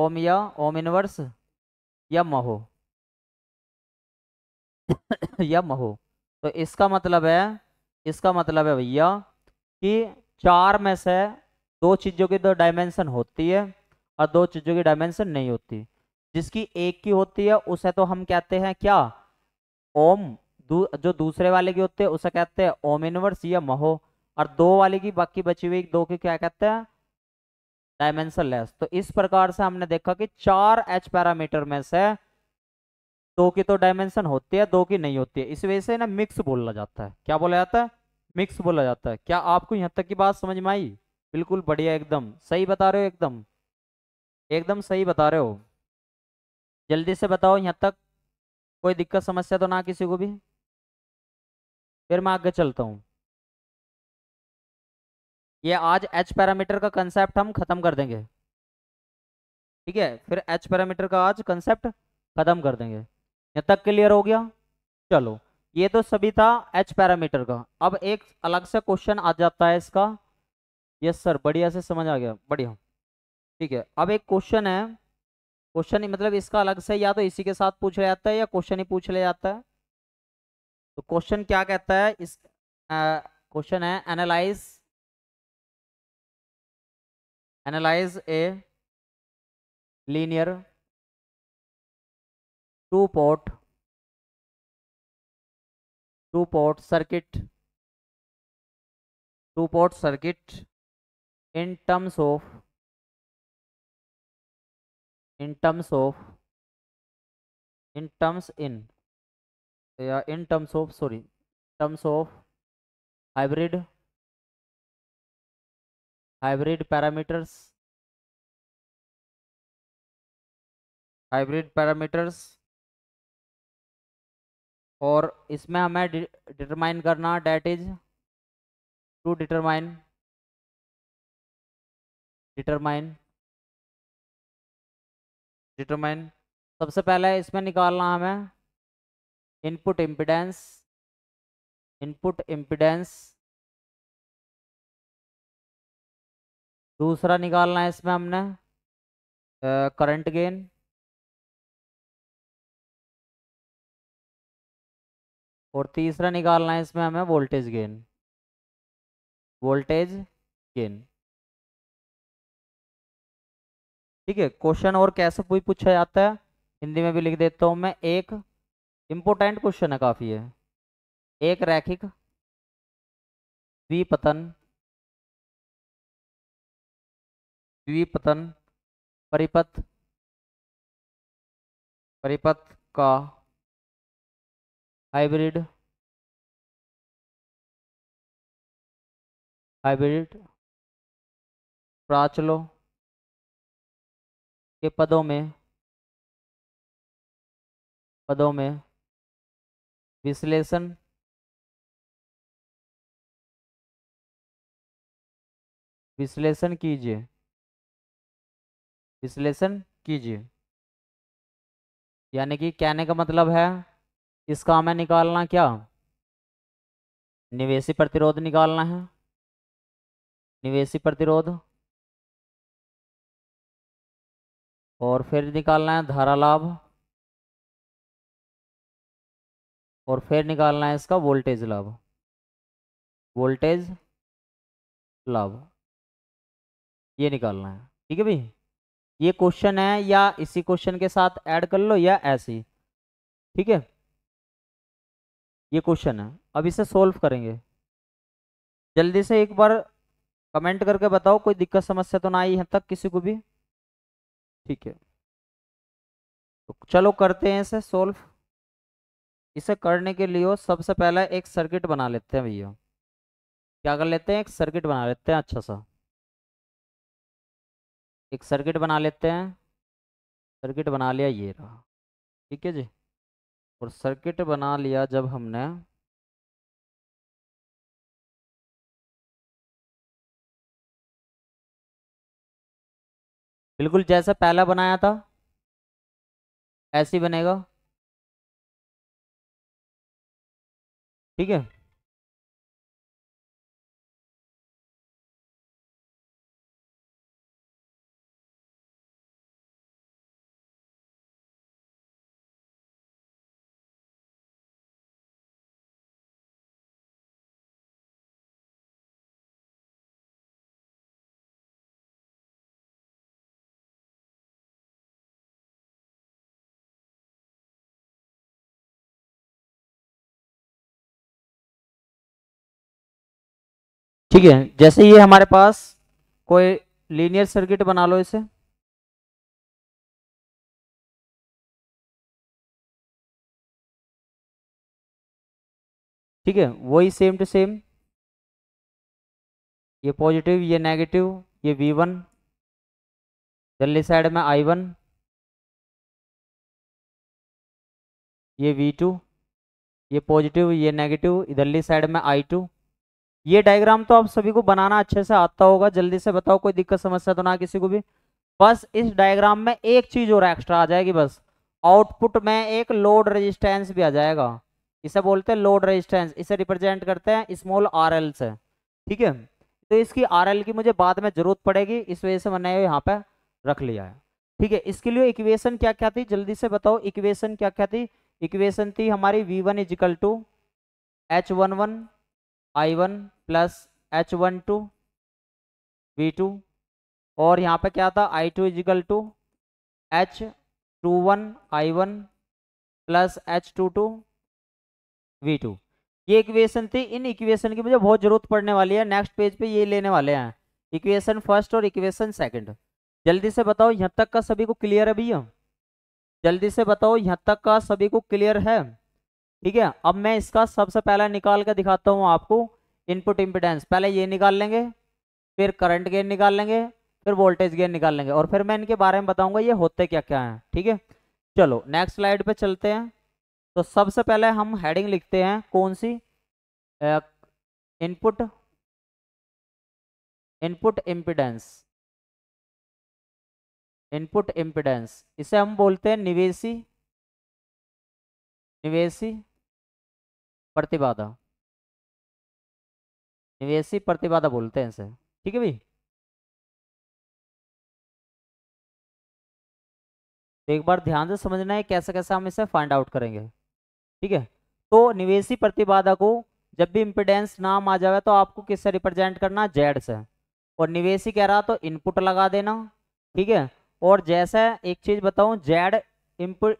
ओम या ओम इनवर्स या महो यम हो तो इसका मतलब है इसका मतलब है भैया कि चार में से दो चीज़ों की तो डायमेंशन होती है और दो चीज़ों की डायमेंशन नहीं होती जिसकी एक की होती है उसे तो हम कहते हैं क्या ओम दू, जो दूसरे वाले की होती है उसे कहते हैं ओम इनवर्स या महो और दो वाले की बाकी बची हुई दो की क्या कहते हैं डायमेंशन लेस तो इस प्रकार से हमने देखा कि चार एच पैरामीटर में से दो की तो डायमेंशन होती है दो की नहीं होती है इस वजह से ना मिक्स बोला जाता है क्या बोला जाता है मिक्स बोला जाता है क्या आपको यहाँ तक की बात समझ में आई बिल्कुल बढ़िया एकदम सही बता रहे हो एकदम एकदम सही बता रहे हो जल्दी से बताओ यहाँ तक कोई दिक्कत समस्या तो ना किसी को भी फिर मैं आगे चलता हूँ ये आज एच पैरामीटर का कंसेप्ट हम खत्म कर देंगे ठीक है फिर एच पैरामीटर का आज कंसेप्ट खत्म कर देंगे यहाँ तक क्लियर हो गया चलो ये तो सभी था एच पैरामीटर का अब एक अलग से क्वेश्चन आ जाता है इसका यस सर बढ़िया से समझ आ गया बढ़िया ठीक है अब एक क्वेश्चन है क्वेश्चन मतलब इसका अलग से या तो इसी के साथ पूछ लिया जाता है या क्वेश्चन ही पूछ लिया जाता है तो क्वेश्चन क्या कहता है इस क्वेश्चन है analyse analyse a linear two port two port circuit two port circuit in terms of in terms of in terms in या in terms of sorry terms of hybrid hybrid parameters hybrid parameters और इसमें हमें डिटरमाइन करना that is to determine determine determine सबसे पहले इसमें निकालना हमें इनपुट इम्पिडेंस इनपुट इम्पिडेंस दूसरा निकालना है इसमें हमने करंट गेन और तीसरा निकालना है इसमें हमें वोल्टेज गेन वोल्टेज गेन ठीक है क्वेश्चन और कैसे कोई पूछा जाता है हिंदी में भी लिख देता हूँ मैं एक इम्पोर्टेंट क्वेश्चन है काफ़ी है एक रैखिक द्विपतन द्विपतन परिपथ परिपथ का हाइब्रिड हाइब्रिड प्राचलों के पदों में पदों में विश्लेषण विश्लेषण कीजिए विश्लेषण कीजिए यानी कि कहने का मतलब है इसका हमें निकालना क्या निवेशी प्रतिरोध निकालना है निवेशी प्रतिरोध और फिर निकालना है धारा लाभ और फिर निकालना है इसका वोल्टेज लाभ वोल्टेज लाभ ये निकालना है ठीक है भाई ये क्वेश्चन है या इसी क्वेश्चन के साथ ऐड कर लो या ऐसे ठीक है ये क्वेश्चन है अब इसे सोल्व करेंगे जल्दी से एक बार कमेंट करके बताओ कोई दिक्कत समस्या तो ना आई है तक किसी को भी ठीक है तो चलो करते हैं इसे सोल्व इसे करने के लिए सबसे पहले एक सर्किट बना लेते हैं भैया क्या कर लेते हैं एक सर्किट बना लेते हैं अच्छा सा एक सर्किट बना लेते हैं सर्किट बना लिया ये रहा ठीक है जी और सर्किट बना लिया जब हमने बिल्कुल जैसा पहला बनाया था ऐसे ही बनेगा ठीक है ठीक है जैसे ये हमारे पास कोई लीनियर सर्किट बना लो इसे ठीक है वही सेम टू सेम ये पॉजिटिव ये नेगेटिव ये वी वन दिल्ली साइड में आई वन ये वी टू ये पॉजिटिव ये नेगेटिव इधरली साइड में आई टू ये डायग्राम तो आप सभी को बनाना अच्छे से आता होगा जल्दी से बताओ कोई दिक्कत समस्या तो ना किसी को भी बस इस डायग्राम में एक चीज और एक्स्ट्रा आ जाएगी बस आउटपुट में एक लोड रेजिस्टेंस भी आ जाएगा इसे बोलते हैं लोड रेजिस्टेंस इसे रिप्रेजेंट करते हैं स्मॉल आर एल से ठीक है तो इसकी आर एल की मुझे बाद में जरूरत पड़ेगी इस वजह से मैंने यहाँ पे रख लिया है ठीक है इसके लिए इक्वेशन क्या क्या थी जल्दी से बताओ इक्वेशन क्या क्या थी इक्वेशन थी हमारी V one equal to H one one I one plus H one two V two और यहाँ पे क्या था I two equal to H two one I one plus H two two V two ये इक्वेशन थी इन इक्वेशन की मुझे बहुत जरूरत पड़ने वाली है नेक्स्ट पेज पे ये लेने वाले हैं इक्वेशन फर्स्ट और इक्वेशन सेकंड जल्दी से बताओ यहाँ तक का सभी को क्लियर है भैया जल्दी से बताओ यहाँ तक का सभी को क्लियर है ठीक है अब मैं इसका सबसे पहला निकाल के दिखाता हूँ आपको इनपुट इम्पिडेंस पहले ये निकाल लेंगे फिर करंट गेन निकाल लेंगे फिर वोल्टेज गेन निकाल लेंगे और फिर मैं इनके बारे में बताऊंगा ये होते क्या क्या हैं ठीक है चलो नेक्स्ट स्लाइड पे चलते हैं तो सबसे पहले हम हेडिंग लिखते हैं कौन सी input input impedance input impedance इसे हम बोलते हैं निवेशी निवेशी प्रतिबाधा निवेशी प्रतिबाधा बोलते हैं इसे ठीक है भाई तो एक बार ध्यान से समझना है कैसे कैसे हम इसे फाइंड आउट करेंगे ठीक है तो निवेशी प्रतिबाधा को जब भी इम्पिडेंस नाम आ जाए तो आपको किससे रिप्रेजेंट करना जेड से और निवेशी कह रहा तो इनपुट लगा देना ठीक है और जैसे एक चीज बताऊं जेड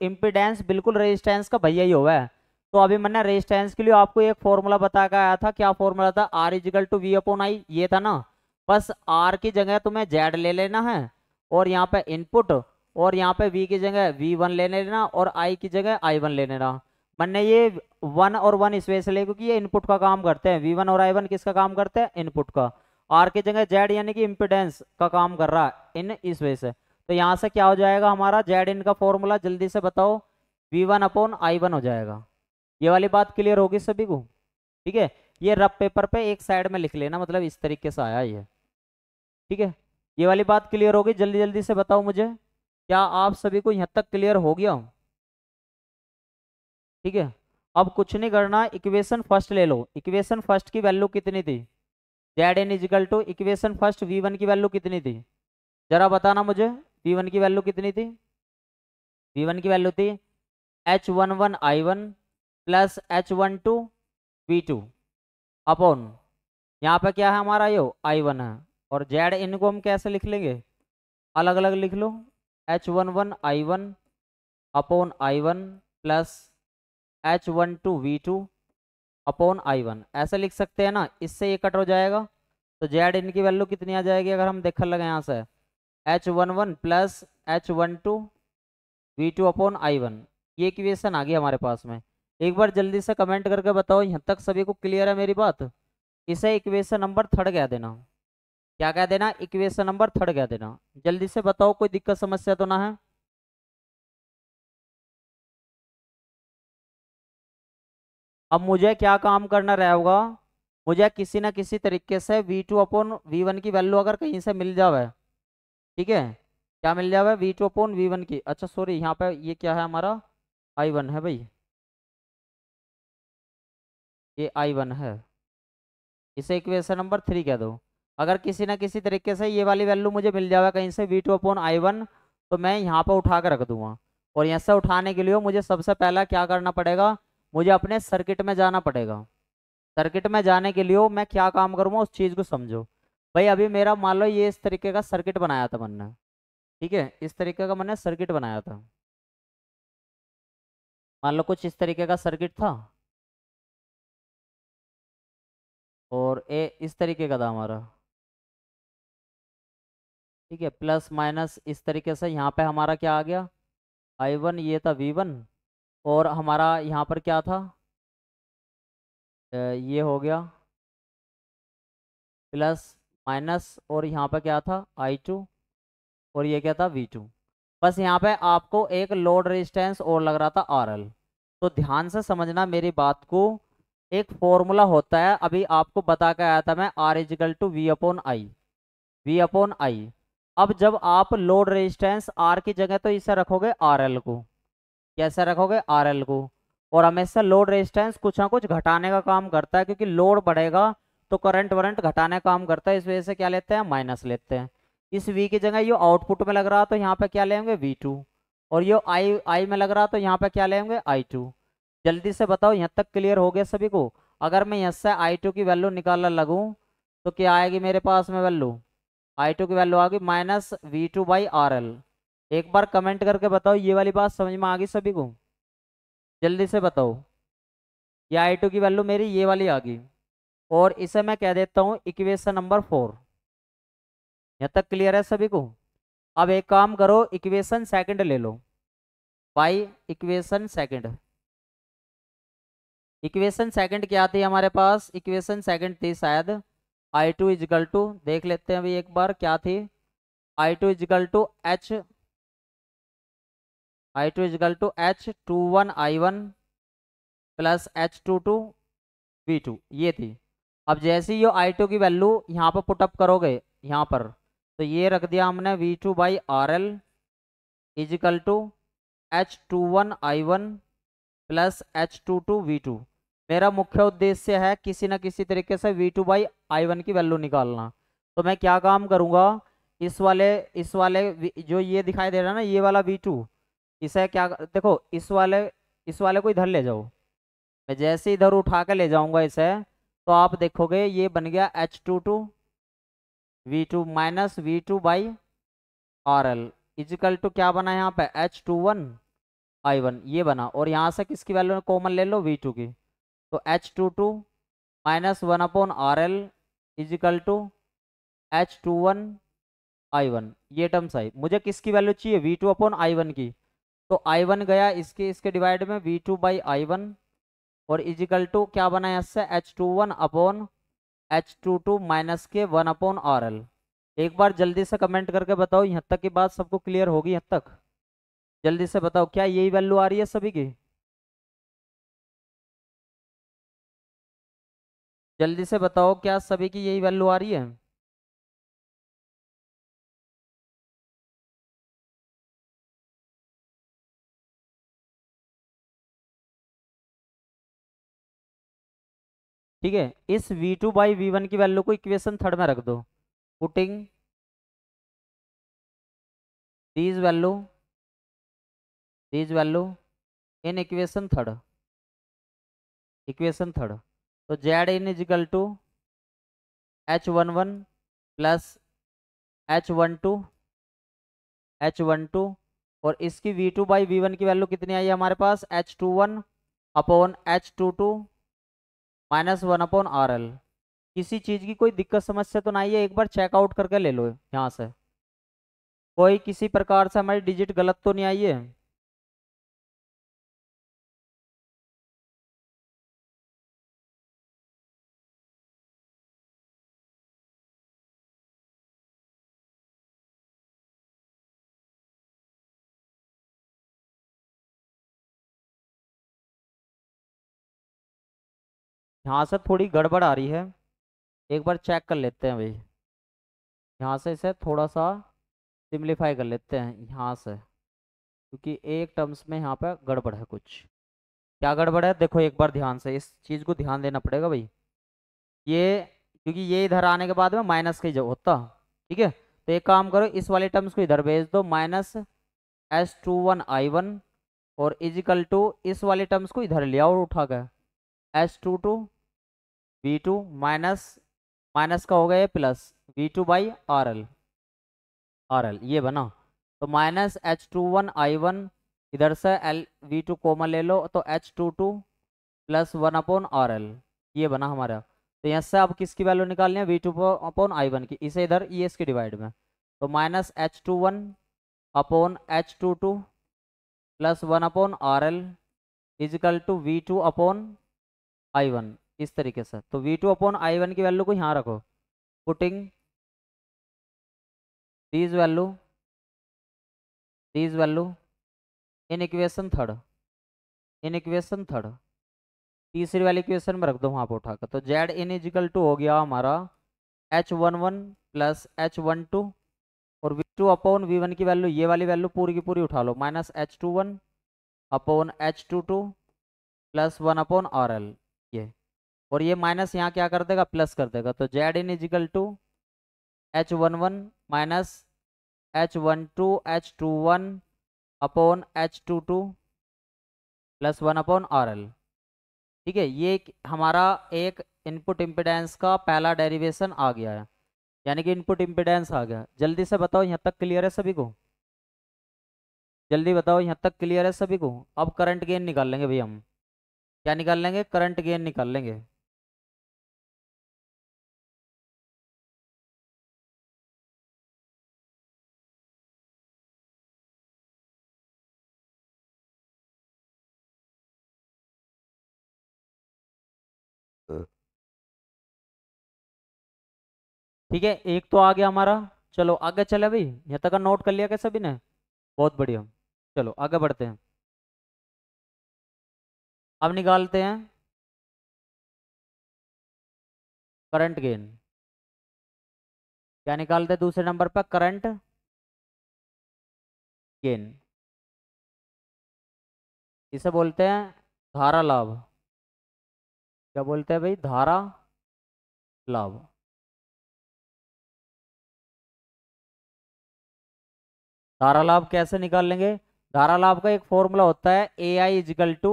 इम्पिडेंस बिल्कुल रेजिस्टेंस का भैया ही हुआ है तो अभी मैंने रेजिस्टेंस के लिए आपको एक फॉर्मूला बता के आया था क्या फॉर्मूला था R equal to V upon I ये था ना बस आर की जगह तुम्हें जेड ले लेना है और यहाँ पे इनपुट और यहाँ पे वी की जगह वी वन ले लेना और आई की जगह आई वन ले लेना मैंने ये वन और वन इस वजह से ले क्योंकि ये इनपुट का काम करते हैं वी वन और आई वन किसका काम करते हैं इनपुट का आर की जगह जेड यानी कि इम्पिडेंस का काम कर रहा है इन इस वजह से तो यहाँ से क्या हो जाएगा हमारा जेड इन का फॉर्मूला जल्दी से बताओ V one upon I one हो जाएगा ये वाली बात क्लियर होगी सभी को ठीक है ये रफ पेपर पे एक साइड में लिख लेना मतलब इस तरीके से आया ये ठीक है ये वाली बात क्लियर होगी जल्दी जल्दी से बताओ मुझे क्या आप सभी को यहाँ तक क्लियर हो गया ठीक है अब कुछ नहीं करना इक्वेशन फर्स्ट ले लो इक्वेशन फर्स्ट की वैल्यू कितनी थी Z N equal to equation first V one की वैल्यू कितनी थी जरा बताना मुझे वी वन की वैल्यू कितनी थी वी वन की वैल्यू थी H one one I one plus H one two B two upon यहाँ पर क्या है हमारा यो आई वन है और जेड इन को हम कैसे लिख लेंगे अलग अलग लिख लो H one one I one upon I one plus H one two V two upon I one ऐसे लिख सकते हैं ना इससे ये कट हो जाएगा तो जेड इन की वैल्यू कितनी आ जाएगी अगर हम देखने लगे यहाँ से H one one plus H one two V two upon I one ये क्वेशन आ गई हमारे पास में एक बार जल्दी से कमेंट करके बताओ यहाँ तक सभी को क्लियर है मेरी बात इसे इक्वेशन नंबर थर्ड कह देना क्या कह देना इक्वेशन नंबर थर्ड कह देना जल्दी से बताओ कोई दिक्कत समस्या तो ना है अब मुझे क्या काम करना रहेगा मुझे किसी ना किसी तरीके से V two upon V one की वैल्यू अगर कहीं से मिल जावे ठीक है क्या मिल जावे V two upon V one की अच्छा सॉरी यहाँ पे ये क्या है हमारा आई वन है भाई ये आई वन है इसे इक्वेशन नंबर थ्री कह दो अगर किसी ना किसी तरीके से ये वाली वैल्यू मुझे मिल जाएगा कहीं से V two upon I one तो मैं यहाँ पर उठा कर रख दूंगा और यहाँ से उठाने के लिए मुझे सबसे पहला क्या करना पड़ेगा मुझे अपने सर्किट में जाना पड़ेगा सर्किट में जाने के लिए मैं क्या काम करूँगा उस चीज़ को समझो भाई अभी मेरा मान लो ये इस तरीके का सर्किट बनाया था मैंने ठीक है इस तरीके का मैंने सर्किट बनाया था मान लो कुछ इस तरीके का सर्किट था और ए इस तरीके का था हमारा ठीक है प्लस माइनस इस तरीके से यहाँ पे हमारा क्या आ गया आई वन ये था वी वन और हमारा यहाँ पर क्या था ये हो गया प्लस माइनस और यहाँ पर क्या था आई टू और ये क्या था वी टू बस यहाँ पे आपको एक लोड रेजिस्टेंस और लग रहा था आर एल तो ध्यान से समझना मेरी बात को एक फॉर्मूला होता है अभी आपको बता के आया था मैं R equal to V upon I V upon I अब जब आप लोड रेजिस्टेंस आर की जगह तो इसे रखोगे आर एल को कैसे रखोगे आर एल को और हमेशा लोड रेजिस्टेंस कुछ ना कुछ घटाने का काम करता है क्योंकि लोड बढ़ेगा तो करंट वरंट घटाने का काम करता है इस वजह से क्या लेते हैं माइनस लेते हैं इस वी की जगह ये आउटपुट में लग रहा तो यहाँ पे क्या लेंगे वी टू और ये आई आई में लग रहा तो यहाँ पे क्या लेंगे आई टू जल्दी से बताओ यहाँ तक क्लियर हो गया सभी को अगर मैं यहाँ से आई टू की वैल्यू निकालने लगूँ तो क्या आएगी मेरे पास में वैल्यू आई टू की वैल्यू आ गई minus V two by R L एक बार कमेंट करके बताओ ये वाली बात समझ में आ गई सभी को जल्दी से बताओ ये आई टू की वैल्यू मेरी ये वाली आ गई और इसे मैं कह देता हूँ इक्वेशन नंबर फोर यहाँ तक क्लियर है सभी को अब एक काम करो इक्वेशन सेकंड ले लो by equation second equation second क्या थी हमारे पास इक्वेशन सेकंड थी शायद आई टू इजकल टू देख लेते हैं अभी एक बार क्या थी I two equal to H I two equal to H two one I one plus H two two V two ये थी अब जैसे ये आई टू की वैल्यू यहाँ पर पुटअप करोगे यहाँ पर तो ये रख दिया हमने V two by R L equal to H two one I one plus H two two V two मेरा मुख्य उद्देश्य है किसी न किसी तरीके से V two by I one की वैल्यू निकालना तो मैं क्या काम करूँगा इस वाले इस वाले जो ये दिखाई दे रहा है ना ये वाला वी टू इसे क्या देखो इस वाले इस वाले को इधर ले जाओ मैं जैसे इधर उठा कर ले जाऊँगा इसे तो आप देखोगे ये बन गया H two two V two minus V two by R L equal to क्या बना यहाँ पे H two one I one ये बना और यहाँ से किसकी वैल्यू कॉमन ले लो वी टू की तो H two two minus one upon R L equal to H two one I one ये टर्म्स आई मुझे किसकी वैल्यू चाहिए V two upon I one की तो आई वन गया इसके इसके डिवाइड में V two by I one और इजिकल टू क्या बनाया इससे H two one upon H two two minus के वन अपॉन आर एल एक बार जल्दी से कमेंट करके बताओ यहाँ तक की बात सबको क्लियर होगी यहाँ तक जल्दी से बताओ क्या यही वैल्यू आ रही है सभी की जल्दी से बताओ क्या सभी की यही वैल्यू आ रही है ठीक है इस v2 टू बाई वी की वैल्यू को इक्वेशन थर्ड में रख दो putting these value these value in equation third equation third तो Z in equal to H one one plus H one two H one two और इसकी V two by V one की वैल्यू कितनी आई है हमारे पास H two one upon H two two minus one upon R L किसी चीज़ की कोई दिक्कत समस्या तो नहीं है एक बार चेकआउट करके ले लो यहाँ से कोई किसी प्रकार से हमारी डिजिट गलत तो नहीं आई है यहाँ से थोड़ी गड़बड़ आ रही है एक बार चेक कर लेते हैं भाई यहाँ से इसे थोड़ा सा सिम्प्लीफाई कर लेते हैं यहाँ से क्योंकि एक टर्म्स में यहाँ पर गड़बड़ है कुछ क्या गड़बड़ है देखो एक बार ध्यान से इस चीज़ को ध्यान देना पड़ेगा भाई ये क्योंकि ये इधर आने के बाद में माइनस का ही होता ठीक है तो एक काम करो इस वाले टर्म्स को इधर भेज दो minus S two one I one और इजिकल टू इस वाले टर्म्स को इधर ले आओ उठा कर S two two V two minus minus का हो गया plus V two by R L R L ये बना तो minus H two one I one इधर से एल वी टू कोमा ले लो तो H two two plus one upon R L ये बना हमारा तो यहाँ से आप किसकी वैल्यू निकालनी है V two upon I one की इसे इधर ई e एस के डिवाइड में तो minus H two one upon H two two plus one upon R L equal to V two upon I one इस तरीके से तो V two upon I one की वैल्यू को यहाँ रखो putting these value these value in equation third in equation third तीसरी वाली इक्वेशन में रख दो वहाँ पर उठाकर तो जेड इन इजिकल टू हो गया हमारा H one one plus H one two और V two upon V one की वैल्यू ये वाली वैल्यू पूरी की पूरी उठा लो minus H two one upon H two two plus one upon R L ये और ये माइनस यहाँ क्या कर देगा प्लस कर देगा तो Z in equal to H one one minus H one two H two one upon H two two plus one upon R L ठीक है ये हमारा एक इनपुट इम्पिडेंस का पहला डेरिवेशन आ गया है यानी कि इनपुट इम्पिडेंस आ गया जल्दी से बताओ यहाँ तक क्लियर है सभी को जल्दी बताओ यहाँ तक क्लियर है सभी को अब करंट गेन निकाल लेंगे भाई हम क्या निकाल लेंगे करंट गेन निकाल लेंगे ठीक है एक तो आ गया हमारा चलो आगे चले भाई यहाँ तक नोट कर लिया क्या सभी ने बहुत बढ़िया चलो आगे बढ़ते हैं अब निकालते हैं करंट गेन क्या निकालते हैं दूसरे नंबर पर करंट गेन इसे बोलते हैं धारा लाभ क्या बोलते हैं भाई धारा लाभ धारा लाभ कैसे निकाल लेंगे धारा लाभ का एक फॉर्मूला होता है ए आई इजकल टू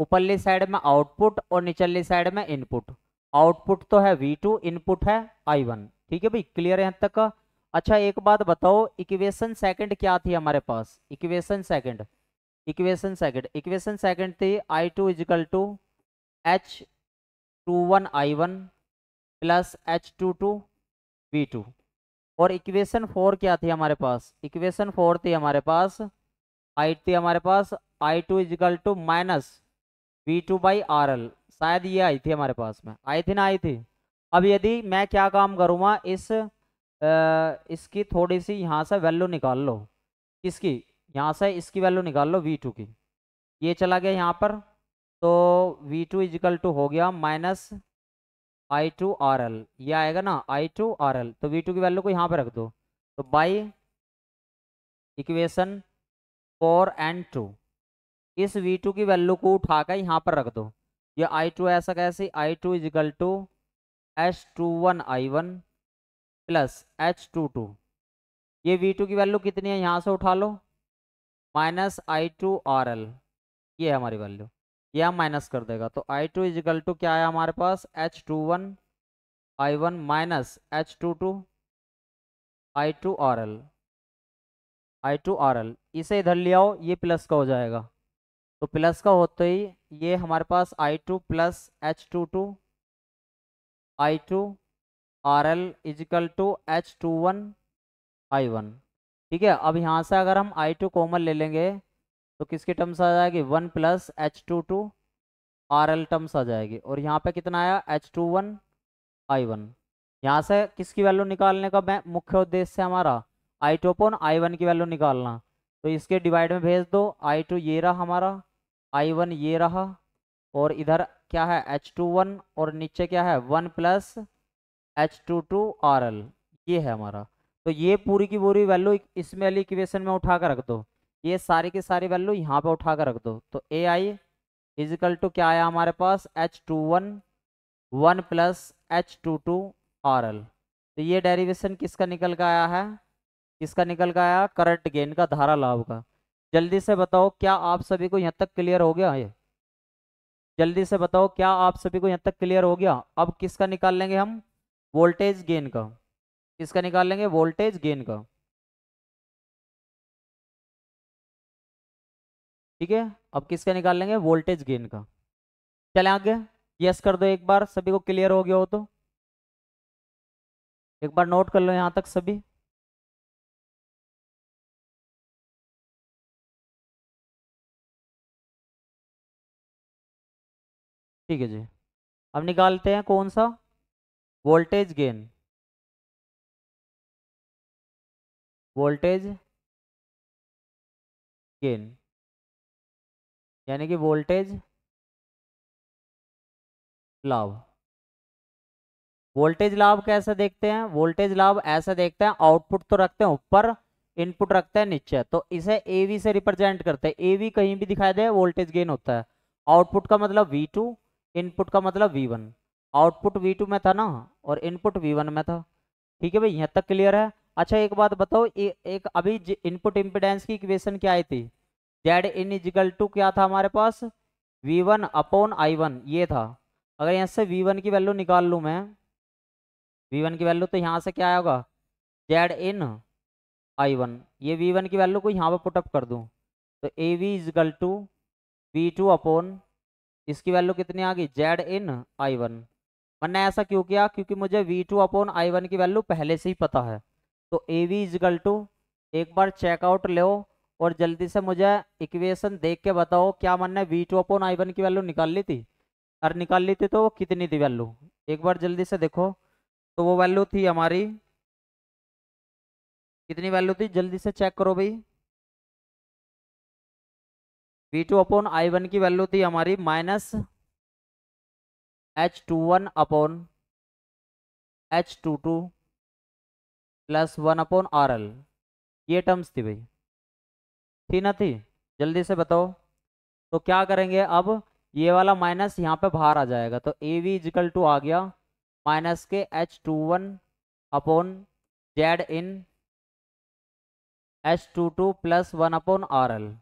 ऊपरली साइड में आउटपुट और निचली साइड में इनपुट आउटपुट तो है वी टू इनपुट है आई वन ठीक है भाई क्लियर है तक का अच्छा एक बात बताओ इक्वेशन सेकंड क्या थी हमारे पास equation second equation second equation second थी I two equal to H two one I one plus H two two V two और इक्वेशन फोर क्या थी हमारे पास इक्वेशन फोर थी हमारे पास आई थी हमारे पास I two equal to minus V two by R L शायद ये आई थी हमारे पास में आई थी ना आई थी अब यदि मैं क्या काम करूँगा इस आ, इसकी थोड़ी सी यहाँ से वैल्यू निकाल लो किसकी यहाँ से इसकी वैल्यू निकाल लो वी टू की ये चला गया यहाँ पर तो वी टू इजिकल टू हो गया minus I two R L ये आएगा ना आई टू आर एल तो वी टू की वैल्यू को यहाँ पे रख दो तो by equation four and two इस वी टू की वैल्यू को उठाकर यहाँ पर रख दो ये आई टू ऐसा कैसे I two equal to H two one I one plus H two two ये वी टू की वैल्यू कितनी है यहाँ से उठा लो minus I two R L ये है हमारी वैल्यू या माइनस कर देगा तो आई टू इजिकल टू क्या है हमारे पास H two one I one minus H two two I two R L I two R L इसे इधर ले आओ ये प्लस का हो जाएगा तो प्लस का होते ही ये हमारे पास I two plus H two two I two R L equal to H two one I one ठीक है अब यहाँ से अगर हम आई टू कॉमन ले लेंगे तो किसके टर्म्स आ जाएगी one plus H two two R L terms आ जाएगी और यहाँ पे कितना आया H two one I one यहाँ से किसकी वैल्यू निकालने का मुख्य उद्देश्य है हमारा I two upon I one की वैल्यू निकालना तो इसके डिवाइड में भेज दो आई टू ये रहा हमारा आई वन ये रहा और इधर क्या है एच टू वन और नीचे क्या है one plus H two two R L ये है हमारा तो ये पूरी की पूरी वैल्यू इसमें वाली इक्वेशन में उठा कर रख दो ये सारी की सारी वैल्यू यहाँ पे उठा कर रख दो तो ए आई इजिकल टू क्या आया हमारे पास H two one one plus H two two R L तो ये डेरिवेशन किसका निकल का आया है किसका निकल का आया करंट गेन का धारा लाभ का जल्दी से बताओ क्या आप सभी को यहाँ तक क्लियर हो गया ये जल्दी से बताओ क्या आप सभी को यहाँ तक क्लियर हो गया अब किसका निकाल लेंगे हम वोल्टेज गेन का किसका निकाल लेंगे वोल्टेज गेन का ठीक है अब किसका निकाल लेंगे वोल्टेज गेन का चले आगे यस कर दो एक बार सभी को क्लियर हो गया हो तो एक बार नोट कर लो यहां तक सभी ठीक है जी अब निकालते हैं कौन सा वोल्टेज गेन वोल्टेज गेन यानी कि वोल्टेज लाभ वोल्टेज लाभ कैसे देखते हैं वोल्टेज लाभ ऐसे देखते हैं आउटपुट तो रखते हैं ऊपर इनपुट रखते हैं नीचे तो इसे ए से रिप्रेजेंट करते हैं ए कहीं भी दिखाई दे वोल्टेज गेन होता है आउटपुट का मतलब वी टू इनपुट का मतलब V one output V two में था ना और इनपुट वी वन में था ठीक है भाई यहाँ तक क्लियर है अच्छा एक बात बताओ ए, एक अभी इनपुट इम्पिडेंस की इक्वेशन क्या आई थी जेड इन इजिकल टू क्या था हमारे पास V one upon I one ये था अगर यहाँ से वी वन की वैल्यू निकाल लूँ मैं वी वन की वैल्यू तो यहाँ से क्या आएगा जेड इन आई वन ये वी वन की वैल्यू को यहाँ पर पुटअप कर दूँ तो A V equal to V two upon इसकी वैल्यू कितनी आ गई जेड इन आई वन मैंने ऐसा क्यों किया क्योंकि मुझे V two upon I one की वैल्यू पहले से ही पता है तो ए वी इजगल टू एक बार चेकआउट लो और जल्दी से मुझे इक्वेशन देख के बताओ क्या मैंने V two upon I one की वैल्यू निकाल ली थी और निकाल ली थी तो वो कितनी थी वैल्यू एक बार जल्दी से देखो तो वो वैल्यू थी हमारी कितनी वैल्यू थी जल्दी से चेक करो भाई V two upon I one की वैल्यू थी हमारी minus H two one upon H two two plus one upon R L ये टर्म्स थी भाई थी ना थी जल्दी से बताओ तो क्या करेंगे अब ये वाला माइनस यहाँ पे बाहर आ जाएगा तो ए वी इजिकल टू आ गया माइनस के H two one upon Z in H two two plus one upon R L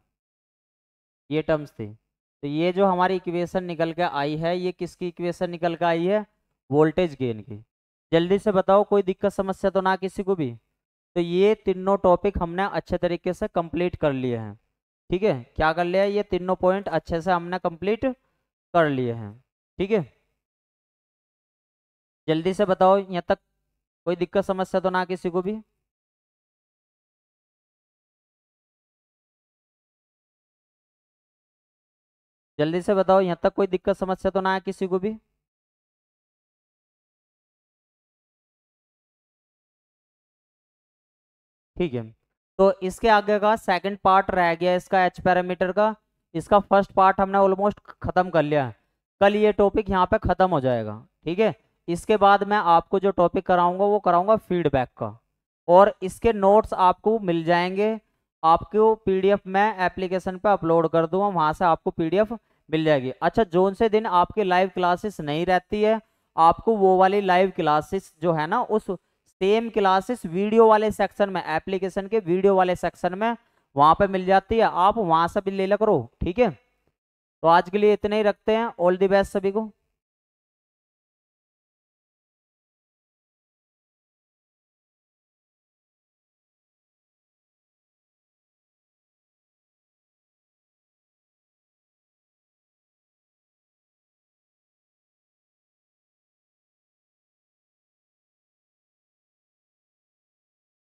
ये टर्म्स थी तो ये जो हमारी इक्वेशन निकल के आई है ये किसकी इक्वेशन निकल के आई है वोल्टेज गेन की जल्दी से बताओ कोई दिक्कत समस्या तो ना किसी को भी तो ये तीनों टॉपिक हमने अच्छे तरीके से कंप्लीट कर लिए हैं ठीक है क्या कर लिया ये तीनों पॉइंट अच्छे से हमने कंप्लीट कर लिए हैं ठीक है जल्दी से बताओ यहाँ तक कोई दिक्कत समस्या तो ना किसी को भी जल्दी से बताओ यहाँ तक कोई दिक्कत समस्या तो ना है किसी को भी ठीक है तो इसके आगे का सेकंड पार्ट रह गया इसका एच पैरामीटर का इसका फर्स्ट पार्ट हमने ऑलमोस्ट खत्म कर लिया है कल ये टॉपिक यहाँ पे खत्म हो जाएगा ठीक है इसके बाद मैं आपको जो टॉपिक कराऊंगा वो कराऊंगा फीडबैक का और इसके नोट्स आपको मिल जाएंगे आपको पीडीएफ मैं एप्लीकेशन पे अपलोड कर दूंगा वहाँ से आपको पीडीएफ मिल जाएगी अच्छा जोन से दिन आपकी लाइव क्लासेस नहीं रहती है आपको वो वाली लाइव क्लासेस जो है ना उस सेम क्लासेस वीडियो वाले सेक्शन में एप्लीकेशन के वीडियो वाले सेक्शन में वहां पे मिल जाती है आप वहां से भी ले लो करो ठीक है तो आज के लिए इतने ही रखते हैं ऑल दी बेस्ट सभी को